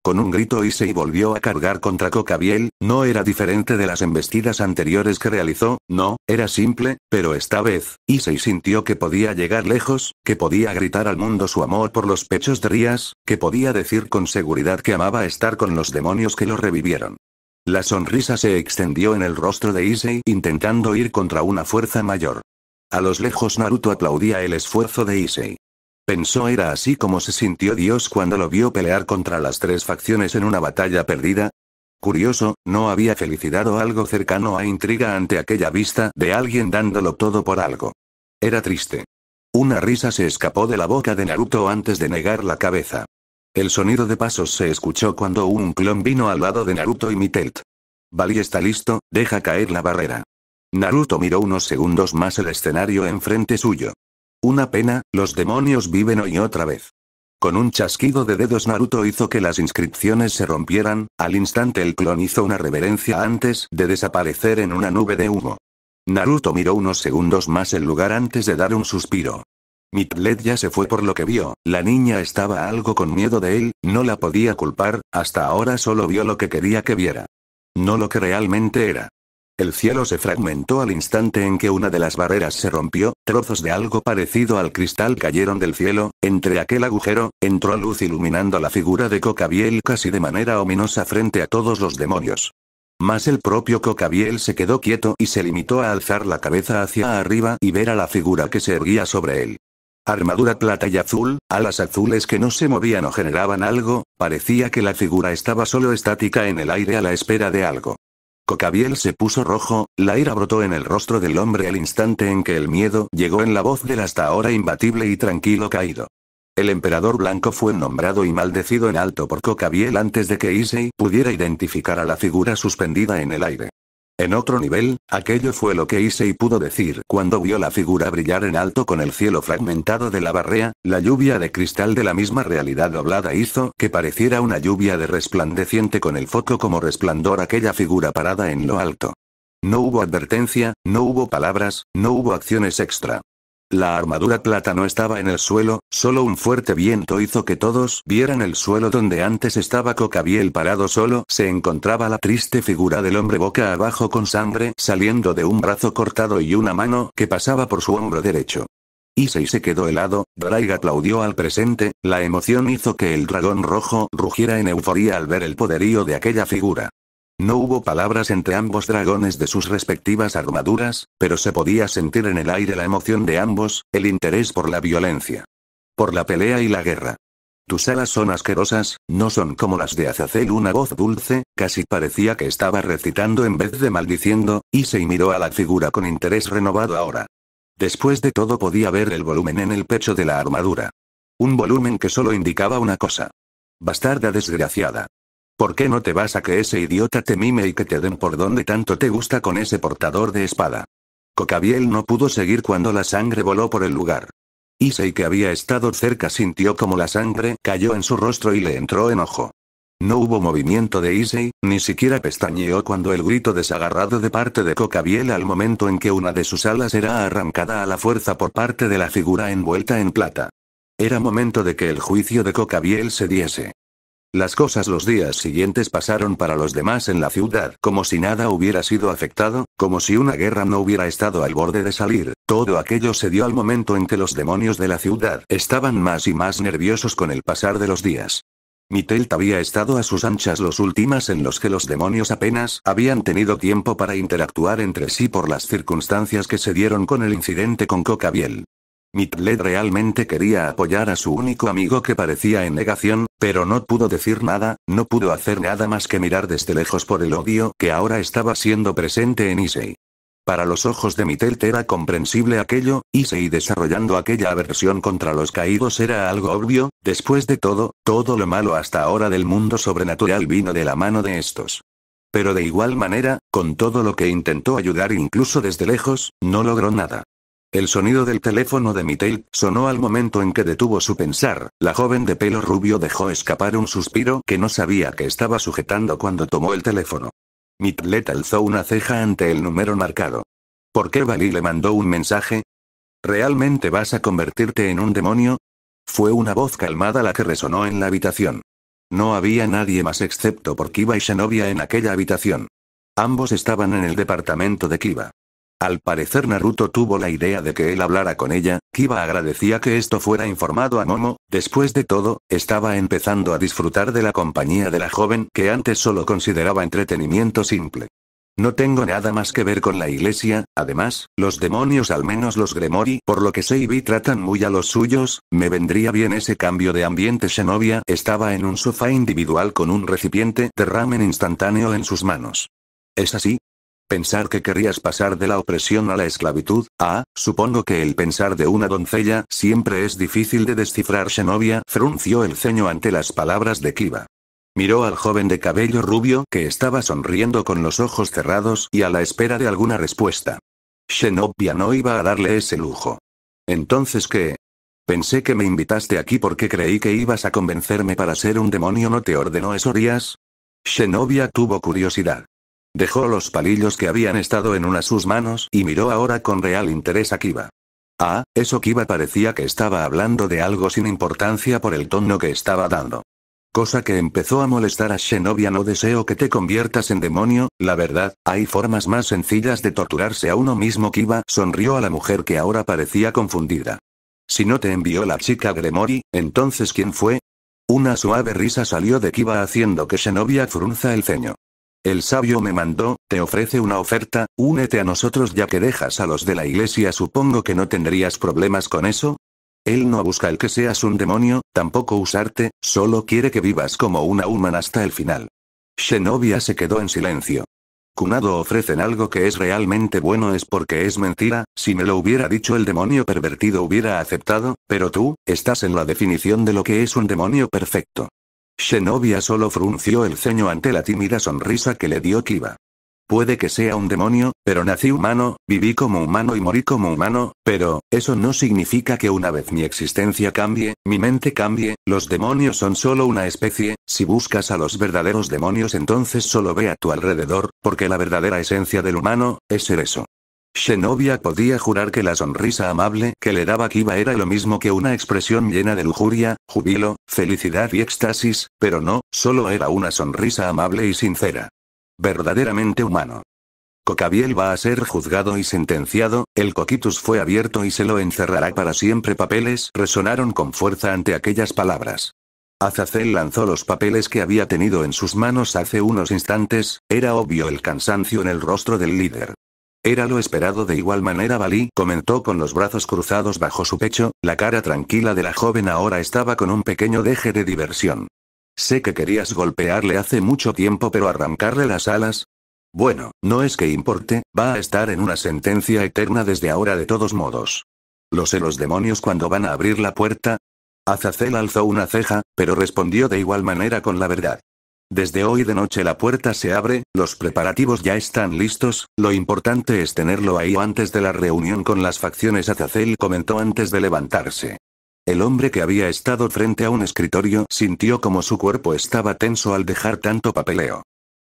Con un grito Issei volvió a cargar contra Cocabiel, no era diferente de las embestidas anteriores que realizó, no, era simple, pero esta vez, Issei sintió que podía llegar lejos, que podía gritar al mundo su amor por los pechos de Rías, que podía decir con seguridad que amaba estar con los demonios que lo revivieron. La sonrisa se extendió en el rostro de Issei intentando ir contra una fuerza mayor. A los lejos Naruto aplaudía el esfuerzo de Issei. Pensó era así como se sintió Dios cuando lo vio pelear contra las tres facciones en una batalla perdida. Curioso, no había felicidad o algo cercano a intriga ante aquella vista de alguien dándolo todo por algo. Era triste. Una risa se escapó de la boca de Naruto antes de negar la cabeza. El sonido de pasos se escuchó cuando un clon vino al lado de Naruto y Mitelt. Bali está listo, deja caer la barrera. Naruto miró unos segundos más el escenario enfrente suyo. Una pena, los demonios viven hoy otra vez. Con un chasquido de dedos Naruto hizo que las inscripciones se rompieran, al instante el clon hizo una reverencia antes de desaparecer en una nube de humo. Naruto miró unos segundos más el lugar antes de dar un suspiro. Mitlet ya se fue por lo que vio, la niña estaba algo con miedo de él, no la podía culpar, hasta ahora solo vio lo que quería que viera. No lo que realmente era. El cielo se fragmentó al instante en que una de las barreras se rompió, trozos de algo parecido al cristal cayeron del cielo, entre aquel agujero, entró luz iluminando la figura de Cocabiel casi de manera ominosa frente a todos los demonios. Mas el propio Cocabiel se quedó quieto y se limitó a alzar la cabeza hacia arriba y ver a la figura que se erguía sobre él. Armadura plata y azul, alas azules que no se movían o generaban algo, parecía que la figura estaba solo estática en el aire a la espera de algo. Cocabiel se puso rojo, la ira brotó en el rostro del hombre al instante en que el miedo llegó en la voz del hasta ahora imbatible y tranquilo caído. El emperador blanco fue nombrado y maldecido en alto por Cocabiel antes de que Issei pudiera identificar a la figura suspendida en el aire. En otro nivel, aquello fue lo que hice y pudo decir cuando vio la figura brillar en alto con el cielo fragmentado de la barrea, la lluvia de cristal de la misma realidad doblada hizo que pareciera una lluvia de resplandeciente con el foco como resplandor aquella figura parada en lo alto. No hubo advertencia, no hubo palabras, no hubo acciones extra. La armadura plata no estaba en el suelo, solo un fuerte viento hizo que todos vieran el suelo donde antes estaba Cocabiel parado solo se encontraba la triste figura del hombre boca abajo con sangre saliendo de un brazo cortado y una mano que pasaba por su hombro derecho. y se quedó helado, Draig aplaudió al presente, la emoción hizo que el dragón rojo rugiera en euforía al ver el poderío de aquella figura. No hubo palabras entre ambos dragones de sus respectivas armaduras, pero se podía sentir en el aire la emoción de ambos, el interés por la violencia. Por la pelea y la guerra. Tus alas son asquerosas, no son como las de Azazel. Una voz dulce, casi parecía que estaba recitando en vez de maldiciendo, y se miró a la figura con interés renovado ahora. Después de todo podía ver el volumen en el pecho de la armadura. Un volumen que solo indicaba una cosa. Bastarda desgraciada. ¿Por qué no te vas a que ese idiota te mime y que te den por donde tanto te gusta con ese portador de espada? Cocabiel no pudo seguir cuando la sangre voló por el lugar. Issei que había estado cerca sintió como la sangre cayó en su rostro y le entró en enojo. No hubo movimiento de Issei, ni siquiera pestañeó cuando el grito desagarrado de parte de Cocabiel al momento en que una de sus alas era arrancada a la fuerza por parte de la figura envuelta en plata. Era momento de que el juicio de Cocabiel se diese. Las cosas los días siguientes pasaron para los demás en la ciudad, como si nada hubiera sido afectado, como si una guerra no hubiera estado al borde de salir. Todo aquello se dio al momento en que los demonios de la ciudad estaban más y más nerviosos con el pasar de los días. Mitelt había estado a sus anchas los últimas en los que los demonios apenas habían tenido tiempo para interactuar entre sí por las circunstancias que se dieron con el incidente con Cocabiel. Mitlet realmente quería apoyar a su único amigo que parecía en negación, pero no pudo decir nada, no pudo hacer nada más que mirar desde lejos por el odio que ahora estaba siendo presente en Issei. Para los ojos de Mitlet era comprensible aquello, Issei desarrollando aquella aversión contra los caídos era algo obvio, después de todo, todo lo malo hasta ahora del mundo sobrenatural vino de la mano de estos. Pero de igual manera, con todo lo que intentó ayudar incluso desde lejos, no logró nada. El sonido del teléfono de Mitel sonó al momento en que detuvo su pensar. La joven de pelo rubio dejó escapar un suspiro que no sabía que estaba sujetando cuando tomó el teléfono. Mitlet alzó una ceja ante el número marcado. ¿Por qué Bali le mandó un mensaje? ¿Realmente vas a convertirte en un demonio? Fue una voz calmada la que resonó en la habitación. No había nadie más excepto por Kiva y Shanobia en aquella habitación. Ambos estaban en el departamento de Kiva. Al parecer Naruto tuvo la idea de que él hablara con ella, Kiba agradecía que esto fuera informado a Momo, después de todo, estaba empezando a disfrutar de la compañía de la joven que antes solo consideraba entretenimiento simple. No tengo nada más que ver con la iglesia, además, los demonios al menos los Gremori por lo que sé y vi tratan muy a los suyos, me vendría bien ese cambio de ambiente Xenobia estaba en un sofá individual con un recipiente de ramen instantáneo en sus manos. ¿Es así? Pensar que querrías pasar de la opresión a la esclavitud, ah, supongo que el pensar de una doncella siempre es difícil de descifrar. Xenobia frunció el ceño ante las palabras de Kiva. Miró al joven de cabello rubio que estaba sonriendo con los ojos cerrados y a la espera de alguna respuesta. Xenobia no iba a darle ese lujo. Entonces, ¿qué? Pensé que me invitaste aquí porque creí que ibas a convencerme para ser un demonio. ¿No te ordenó eso, Rías? Xenobia tuvo curiosidad. Dejó los palillos que habían estado en una sus manos y miró ahora con real interés a Kiba. Ah, eso Kiba parecía que estaba hablando de algo sin importancia por el tono que estaba dando. Cosa que empezó a molestar a Xenobia. no deseo que te conviertas en demonio, la verdad, hay formas más sencillas de torturarse a uno mismo Kiba sonrió a la mujer que ahora parecía confundida. Si no te envió la chica Gremori, entonces ¿quién fue? Una suave risa salió de Kiba haciendo que Shenobia frunza el ceño. El sabio me mandó, te ofrece una oferta, únete a nosotros ya que dejas a los de la iglesia. Supongo que no tendrías problemas con eso. Él no busca el que seas un demonio, tampoco usarte, solo quiere que vivas como una humana hasta el final. Xenobia se quedó en silencio. Cunado ofrecen algo que es realmente bueno es porque es mentira, si me lo hubiera dicho el demonio pervertido hubiera aceptado, pero tú, estás en la definición de lo que es un demonio perfecto. Xenobia solo frunció el ceño ante la tímida sonrisa que le dio Kiba. Puede que sea un demonio, pero nací humano, viví como humano y morí como humano, pero, eso no significa que una vez mi existencia cambie, mi mente cambie, los demonios son solo una especie, si buscas a los verdaderos demonios entonces solo ve a tu alrededor, porque la verdadera esencia del humano, es ser eso. Xenobia podía jurar que la sonrisa amable que le daba Kiba era lo mismo que una expresión llena de lujuria, jubilo, felicidad y éxtasis, pero no, solo era una sonrisa amable y sincera. Verdaderamente humano. Cocabiel va a ser juzgado y sentenciado, el coquitus fue abierto y se lo encerrará para siempre. Papeles resonaron con fuerza ante aquellas palabras. Azazel lanzó los papeles que había tenido en sus manos hace unos instantes, era obvio el cansancio en el rostro del líder. Era lo esperado de igual manera Bali comentó con los brazos cruzados bajo su pecho, la cara tranquila de la joven ahora estaba con un pequeño deje de diversión. Sé que querías golpearle hace mucho tiempo pero arrancarle las alas. Bueno, no es que importe, va a estar en una sentencia eterna desde ahora de todos modos. ¿Lo sé los demonios cuando van a abrir la puerta? Azazel alzó una ceja, pero respondió de igual manera con la verdad. Desde hoy de noche la puerta se abre, los preparativos ya están listos, lo importante es tenerlo ahí antes de la reunión con las facciones Azazel comentó antes de levantarse. El hombre que había estado frente a un escritorio sintió como su cuerpo estaba tenso al dejar tanto papeleo.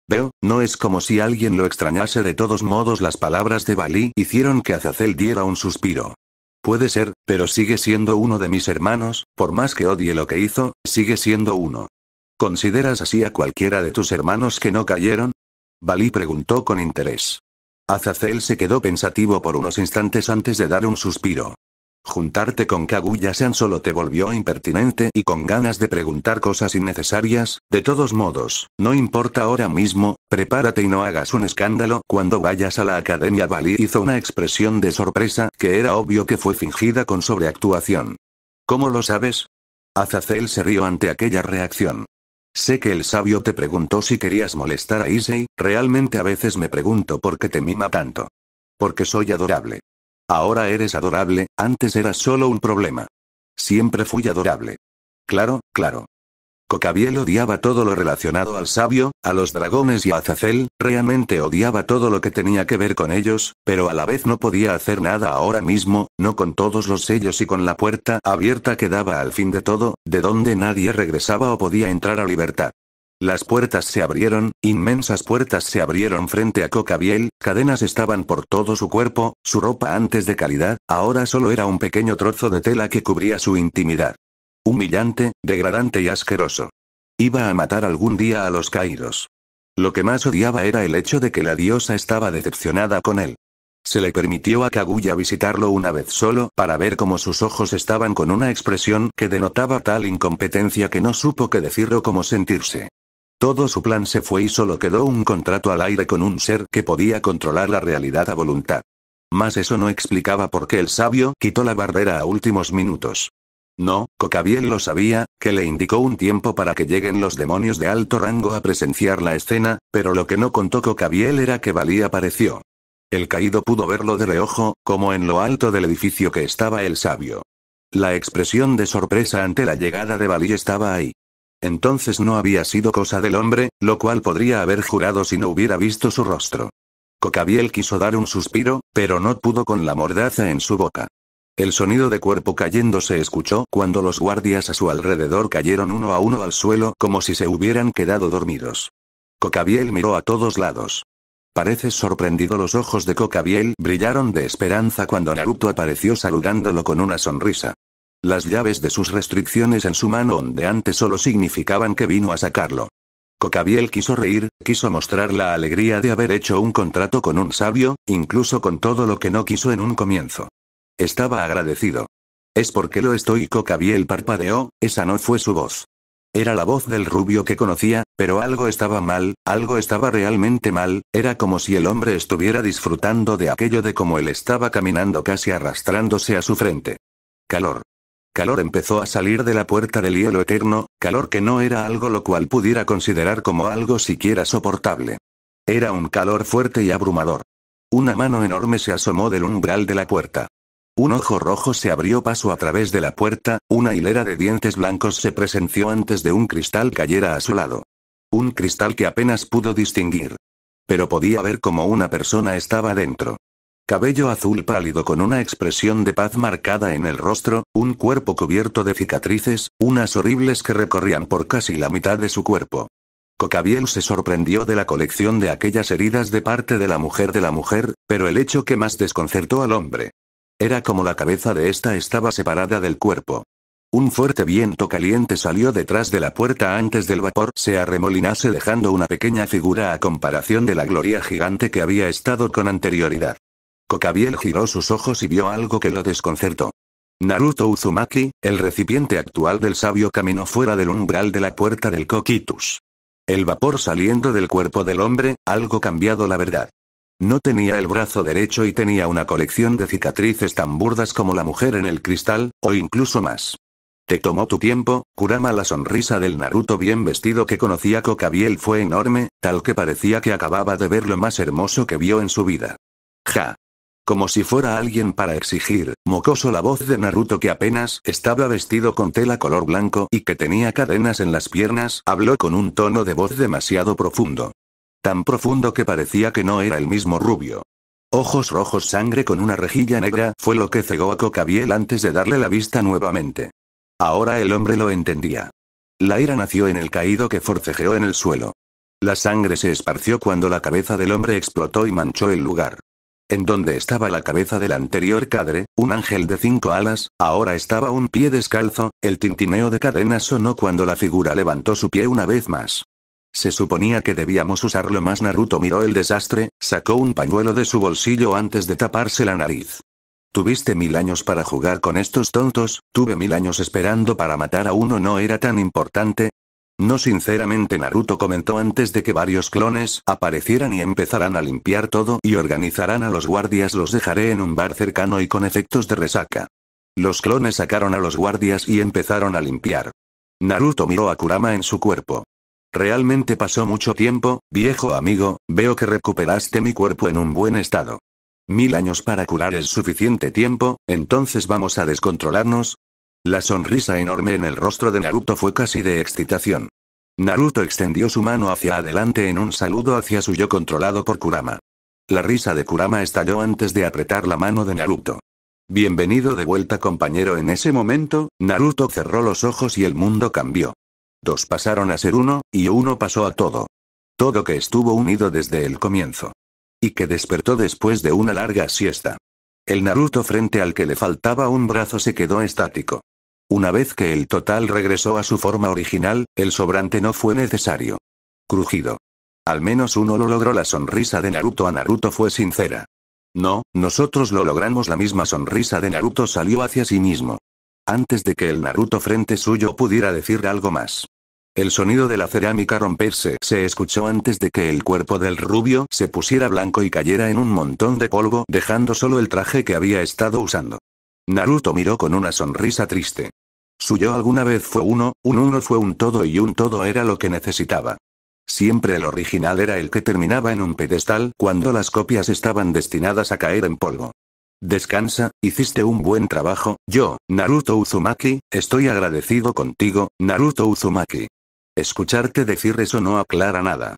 Veo, no es como si alguien lo extrañase de todos modos las palabras de Bali hicieron que Azazel diera un suspiro. Puede ser, pero sigue siendo uno de mis hermanos, por más que odie lo que hizo, sigue siendo uno. ¿Consideras así a cualquiera de tus hermanos que no cayeron? Bali preguntó con interés. Azazel se quedó pensativo por unos instantes antes de dar un suspiro. Juntarte con Kaguya-san solo te volvió impertinente y con ganas de preguntar cosas innecesarias, de todos modos, no importa ahora mismo, prepárate y no hagas un escándalo cuando vayas a la academia. Bali hizo una expresión de sorpresa que era obvio que fue fingida con sobreactuación. ¿Cómo lo sabes? Azazel se rió ante aquella reacción. Sé que el sabio te preguntó si querías molestar a Issei, realmente a veces me pregunto por qué te mima tanto. Porque soy adorable. Ahora eres adorable, antes era solo un problema. Siempre fui adorable. Claro, claro. Cocabiel odiaba todo lo relacionado al sabio, a los dragones y a Azazel, realmente odiaba todo lo que tenía que ver con ellos, pero a la vez no podía hacer nada ahora mismo, no con todos los sellos y con la puerta abierta que daba al fin de todo, de donde nadie regresaba o podía entrar a libertad. Las puertas se abrieron, inmensas puertas se abrieron frente a Cocabiel, cadenas estaban por todo su cuerpo, su ropa antes de calidad, ahora solo era un pequeño trozo de tela que cubría su intimidad. Humillante, degradante y asqueroso. Iba a matar algún día a los caídos. Lo que más odiaba era el hecho de que la diosa estaba decepcionada con él. Se le permitió a Kaguya visitarlo una vez solo para ver cómo sus ojos estaban con una expresión que denotaba tal incompetencia que no supo qué decir o cómo sentirse. Todo su plan se fue y solo quedó un contrato al aire con un ser que podía controlar la realidad a voluntad. Mas eso no explicaba por qué el sabio quitó la barrera a últimos minutos. No, Cocabiel lo sabía, que le indicó un tiempo para que lleguen los demonios de alto rango a presenciar la escena, pero lo que no contó Cocabiel era que Valí apareció. El caído pudo verlo de reojo, como en lo alto del edificio que estaba el sabio. La expresión de sorpresa ante la llegada de Valí estaba ahí. Entonces no había sido cosa del hombre, lo cual podría haber jurado si no hubiera visto su rostro. Cocabiel quiso dar un suspiro, pero no pudo con la mordaza en su boca. El sonido de cuerpo cayendo se escuchó cuando los guardias a su alrededor cayeron uno a uno al suelo como si se hubieran quedado dormidos. Cocabiel miró a todos lados. Parece sorprendido los ojos de Cocabiel brillaron de esperanza cuando Naruto apareció saludándolo con una sonrisa. Las llaves de sus restricciones en su mano antes solo significaban que vino a sacarlo. Cocabiel quiso reír, quiso mostrar la alegría de haber hecho un contrato con un sabio, incluso con todo lo que no quiso en un comienzo. Estaba agradecido. Es porque lo estoico el parpadeó, esa no fue su voz. Era la voz del rubio que conocía, pero algo estaba mal, algo estaba realmente mal, era como si el hombre estuviera disfrutando de aquello de cómo él estaba caminando casi arrastrándose a su frente. Calor. Calor empezó a salir de la puerta del hielo eterno, calor que no era algo lo cual pudiera considerar como algo siquiera soportable. Era un calor fuerte y abrumador. Una mano enorme se asomó del umbral de la puerta. Un ojo rojo se abrió paso a través de la puerta, una hilera de dientes blancos se presenció antes de un cristal cayera a su lado. Un cristal que apenas pudo distinguir. Pero podía ver como una persona estaba dentro. Cabello azul pálido con una expresión de paz marcada en el rostro, un cuerpo cubierto de cicatrices, unas horribles que recorrían por casi la mitad de su cuerpo. Cocabiel se sorprendió de la colección de aquellas heridas de parte de la mujer de la mujer, pero el hecho que más desconcertó al hombre era como la cabeza de esta estaba separada del cuerpo. Un fuerte viento caliente salió detrás de la puerta antes del vapor se arremolinase dejando una pequeña figura a comparación de la gloria gigante que había estado con anterioridad. Cocabiel giró sus ojos y vio algo que lo desconcertó. Naruto Uzumaki, el recipiente actual del sabio caminó fuera del umbral de la puerta del Coquitus. El vapor saliendo del cuerpo del hombre, algo cambiado la verdad. No tenía el brazo derecho y tenía una colección de cicatrices tan burdas como la mujer en el cristal, o incluso más. Te tomó tu tiempo, Kurama. La sonrisa del Naruto bien vestido que conocía Kokabiel fue enorme, tal que parecía que acababa de ver lo más hermoso que vio en su vida. Ja. Como si fuera alguien para exigir, mocoso la voz de Naruto que apenas estaba vestido con tela color blanco y que tenía cadenas en las piernas, habló con un tono de voz demasiado profundo tan profundo que parecía que no era el mismo rubio. Ojos rojos sangre con una rejilla negra fue lo que cegó a Cocabiel antes de darle la vista nuevamente. Ahora el hombre lo entendía. La ira nació en el caído que forcejeó en el suelo. La sangre se esparció cuando la cabeza del hombre explotó y manchó el lugar. En donde estaba la cabeza del anterior cadre, un ángel de cinco alas, ahora estaba un pie descalzo, el tintineo de cadenas sonó cuando la figura levantó su pie una vez más. Se suponía que debíamos usarlo más Naruto miró el desastre, sacó un pañuelo de su bolsillo antes de taparse la nariz. Tuviste mil años para jugar con estos tontos, tuve mil años esperando para matar a uno no era tan importante. No sinceramente Naruto comentó antes de que varios clones aparecieran y empezaran a limpiar todo y organizarán a los guardias los dejaré en un bar cercano y con efectos de resaca. Los clones sacaron a los guardias y empezaron a limpiar. Naruto miró a Kurama en su cuerpo. Realmente pasó mucho tiempo, viejo amigo, veo que recuperaste mi cuerpo en un buen estado. Mil años para curar es suficiente tiempo, entonces vamos a descontrolarnos. La sonrisa enorme en el rostro de Naruto fue casi de excitación. Naruto extendió su mano hacia adelante en un saludo hacia su yo controlado por Kurama. La risa de Kurama estalló antes de apretar la mano de Naruto. Bienvenido de vuelta compañero en ese momento, Naruto cerró los ojos y el mundo cambió. Dos pasaron a ser uno, y uno pasó a todo. Todo que estuvo unido desde el comienzo. Y que despertó después de una larga siesta. El Naruto frente al que le faltaba un brazo se quedó estático. Una vez que el total regresó a su forma original, el sobrante no fue necesario. Crujido. Al menos uno lo logró la sonrisa de Naruto a Naruto fue sincera. No, nosotros lo logramos la misma sonrisa de Naruto salió hacia sí mismo antes de que el Naruto frente suyo pudiera decir algo más. El sonido de la cerámica romperse se escuchó antes de que el cuerpo del rubio se pusiera blanco y cayera en un montón de polvo dejando solo el traje que había estado usando. Naruto miró con una sonrisa triste. Suyo alguna vez fue uno, un uno fue un todo y un todo era lo que necesitaba. Siempre el original era el que terminaba en un pedestal cuando las copias estaban destinadas a caer en polvo. Descansa, hiciste un buen trabajo, yo, Naruto Uzumaki, estoy agradecido contigo, Naruto Uzumaki. Escucharte decir eso no aclara nada.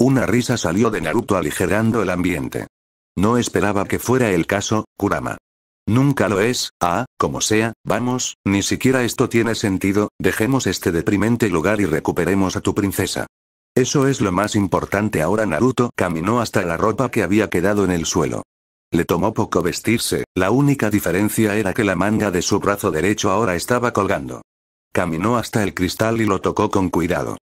Una risa salió de Naruto aligerando el ambiente. No esperaba que fuera el caso, Kurama. Nunca lo es, ah, como sea, vamos, ni siquiera esto tiene sentido, dejemos este deprimente lugar y recuperemos a tu princesa. Eso es lo más importante ahora Naruto caminó hasta la ropa que había quedado en el suelo. Le tomó poco vestirse, la única diferencia era que la manga de su brazo derecho ahora estaba colgando. Caminó hasta el cristal y lo tocó con cuidado.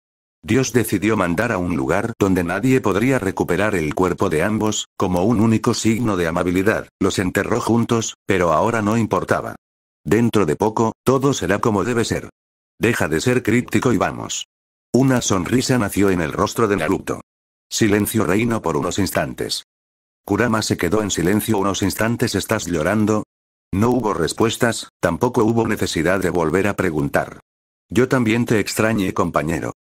Dios decidió mandar a un lugar donde nadie podría recuperar el cuerpo de ambos, como un único signo de amabilidad, los enterró juntos, pero ahora no importaba. Dentro de poco, todo será como debe ser. Deja de ser críptico y vamos. Una sonrisa nació en el rostro de Naruto. Silencio reino por unos instantes. Kurama se quedó en silencio unos instantes. ¿Estás llorando? No hubo respuestas, tampoco hubo necesidad de volver a preguntar. Yo también te extrañé, compañero.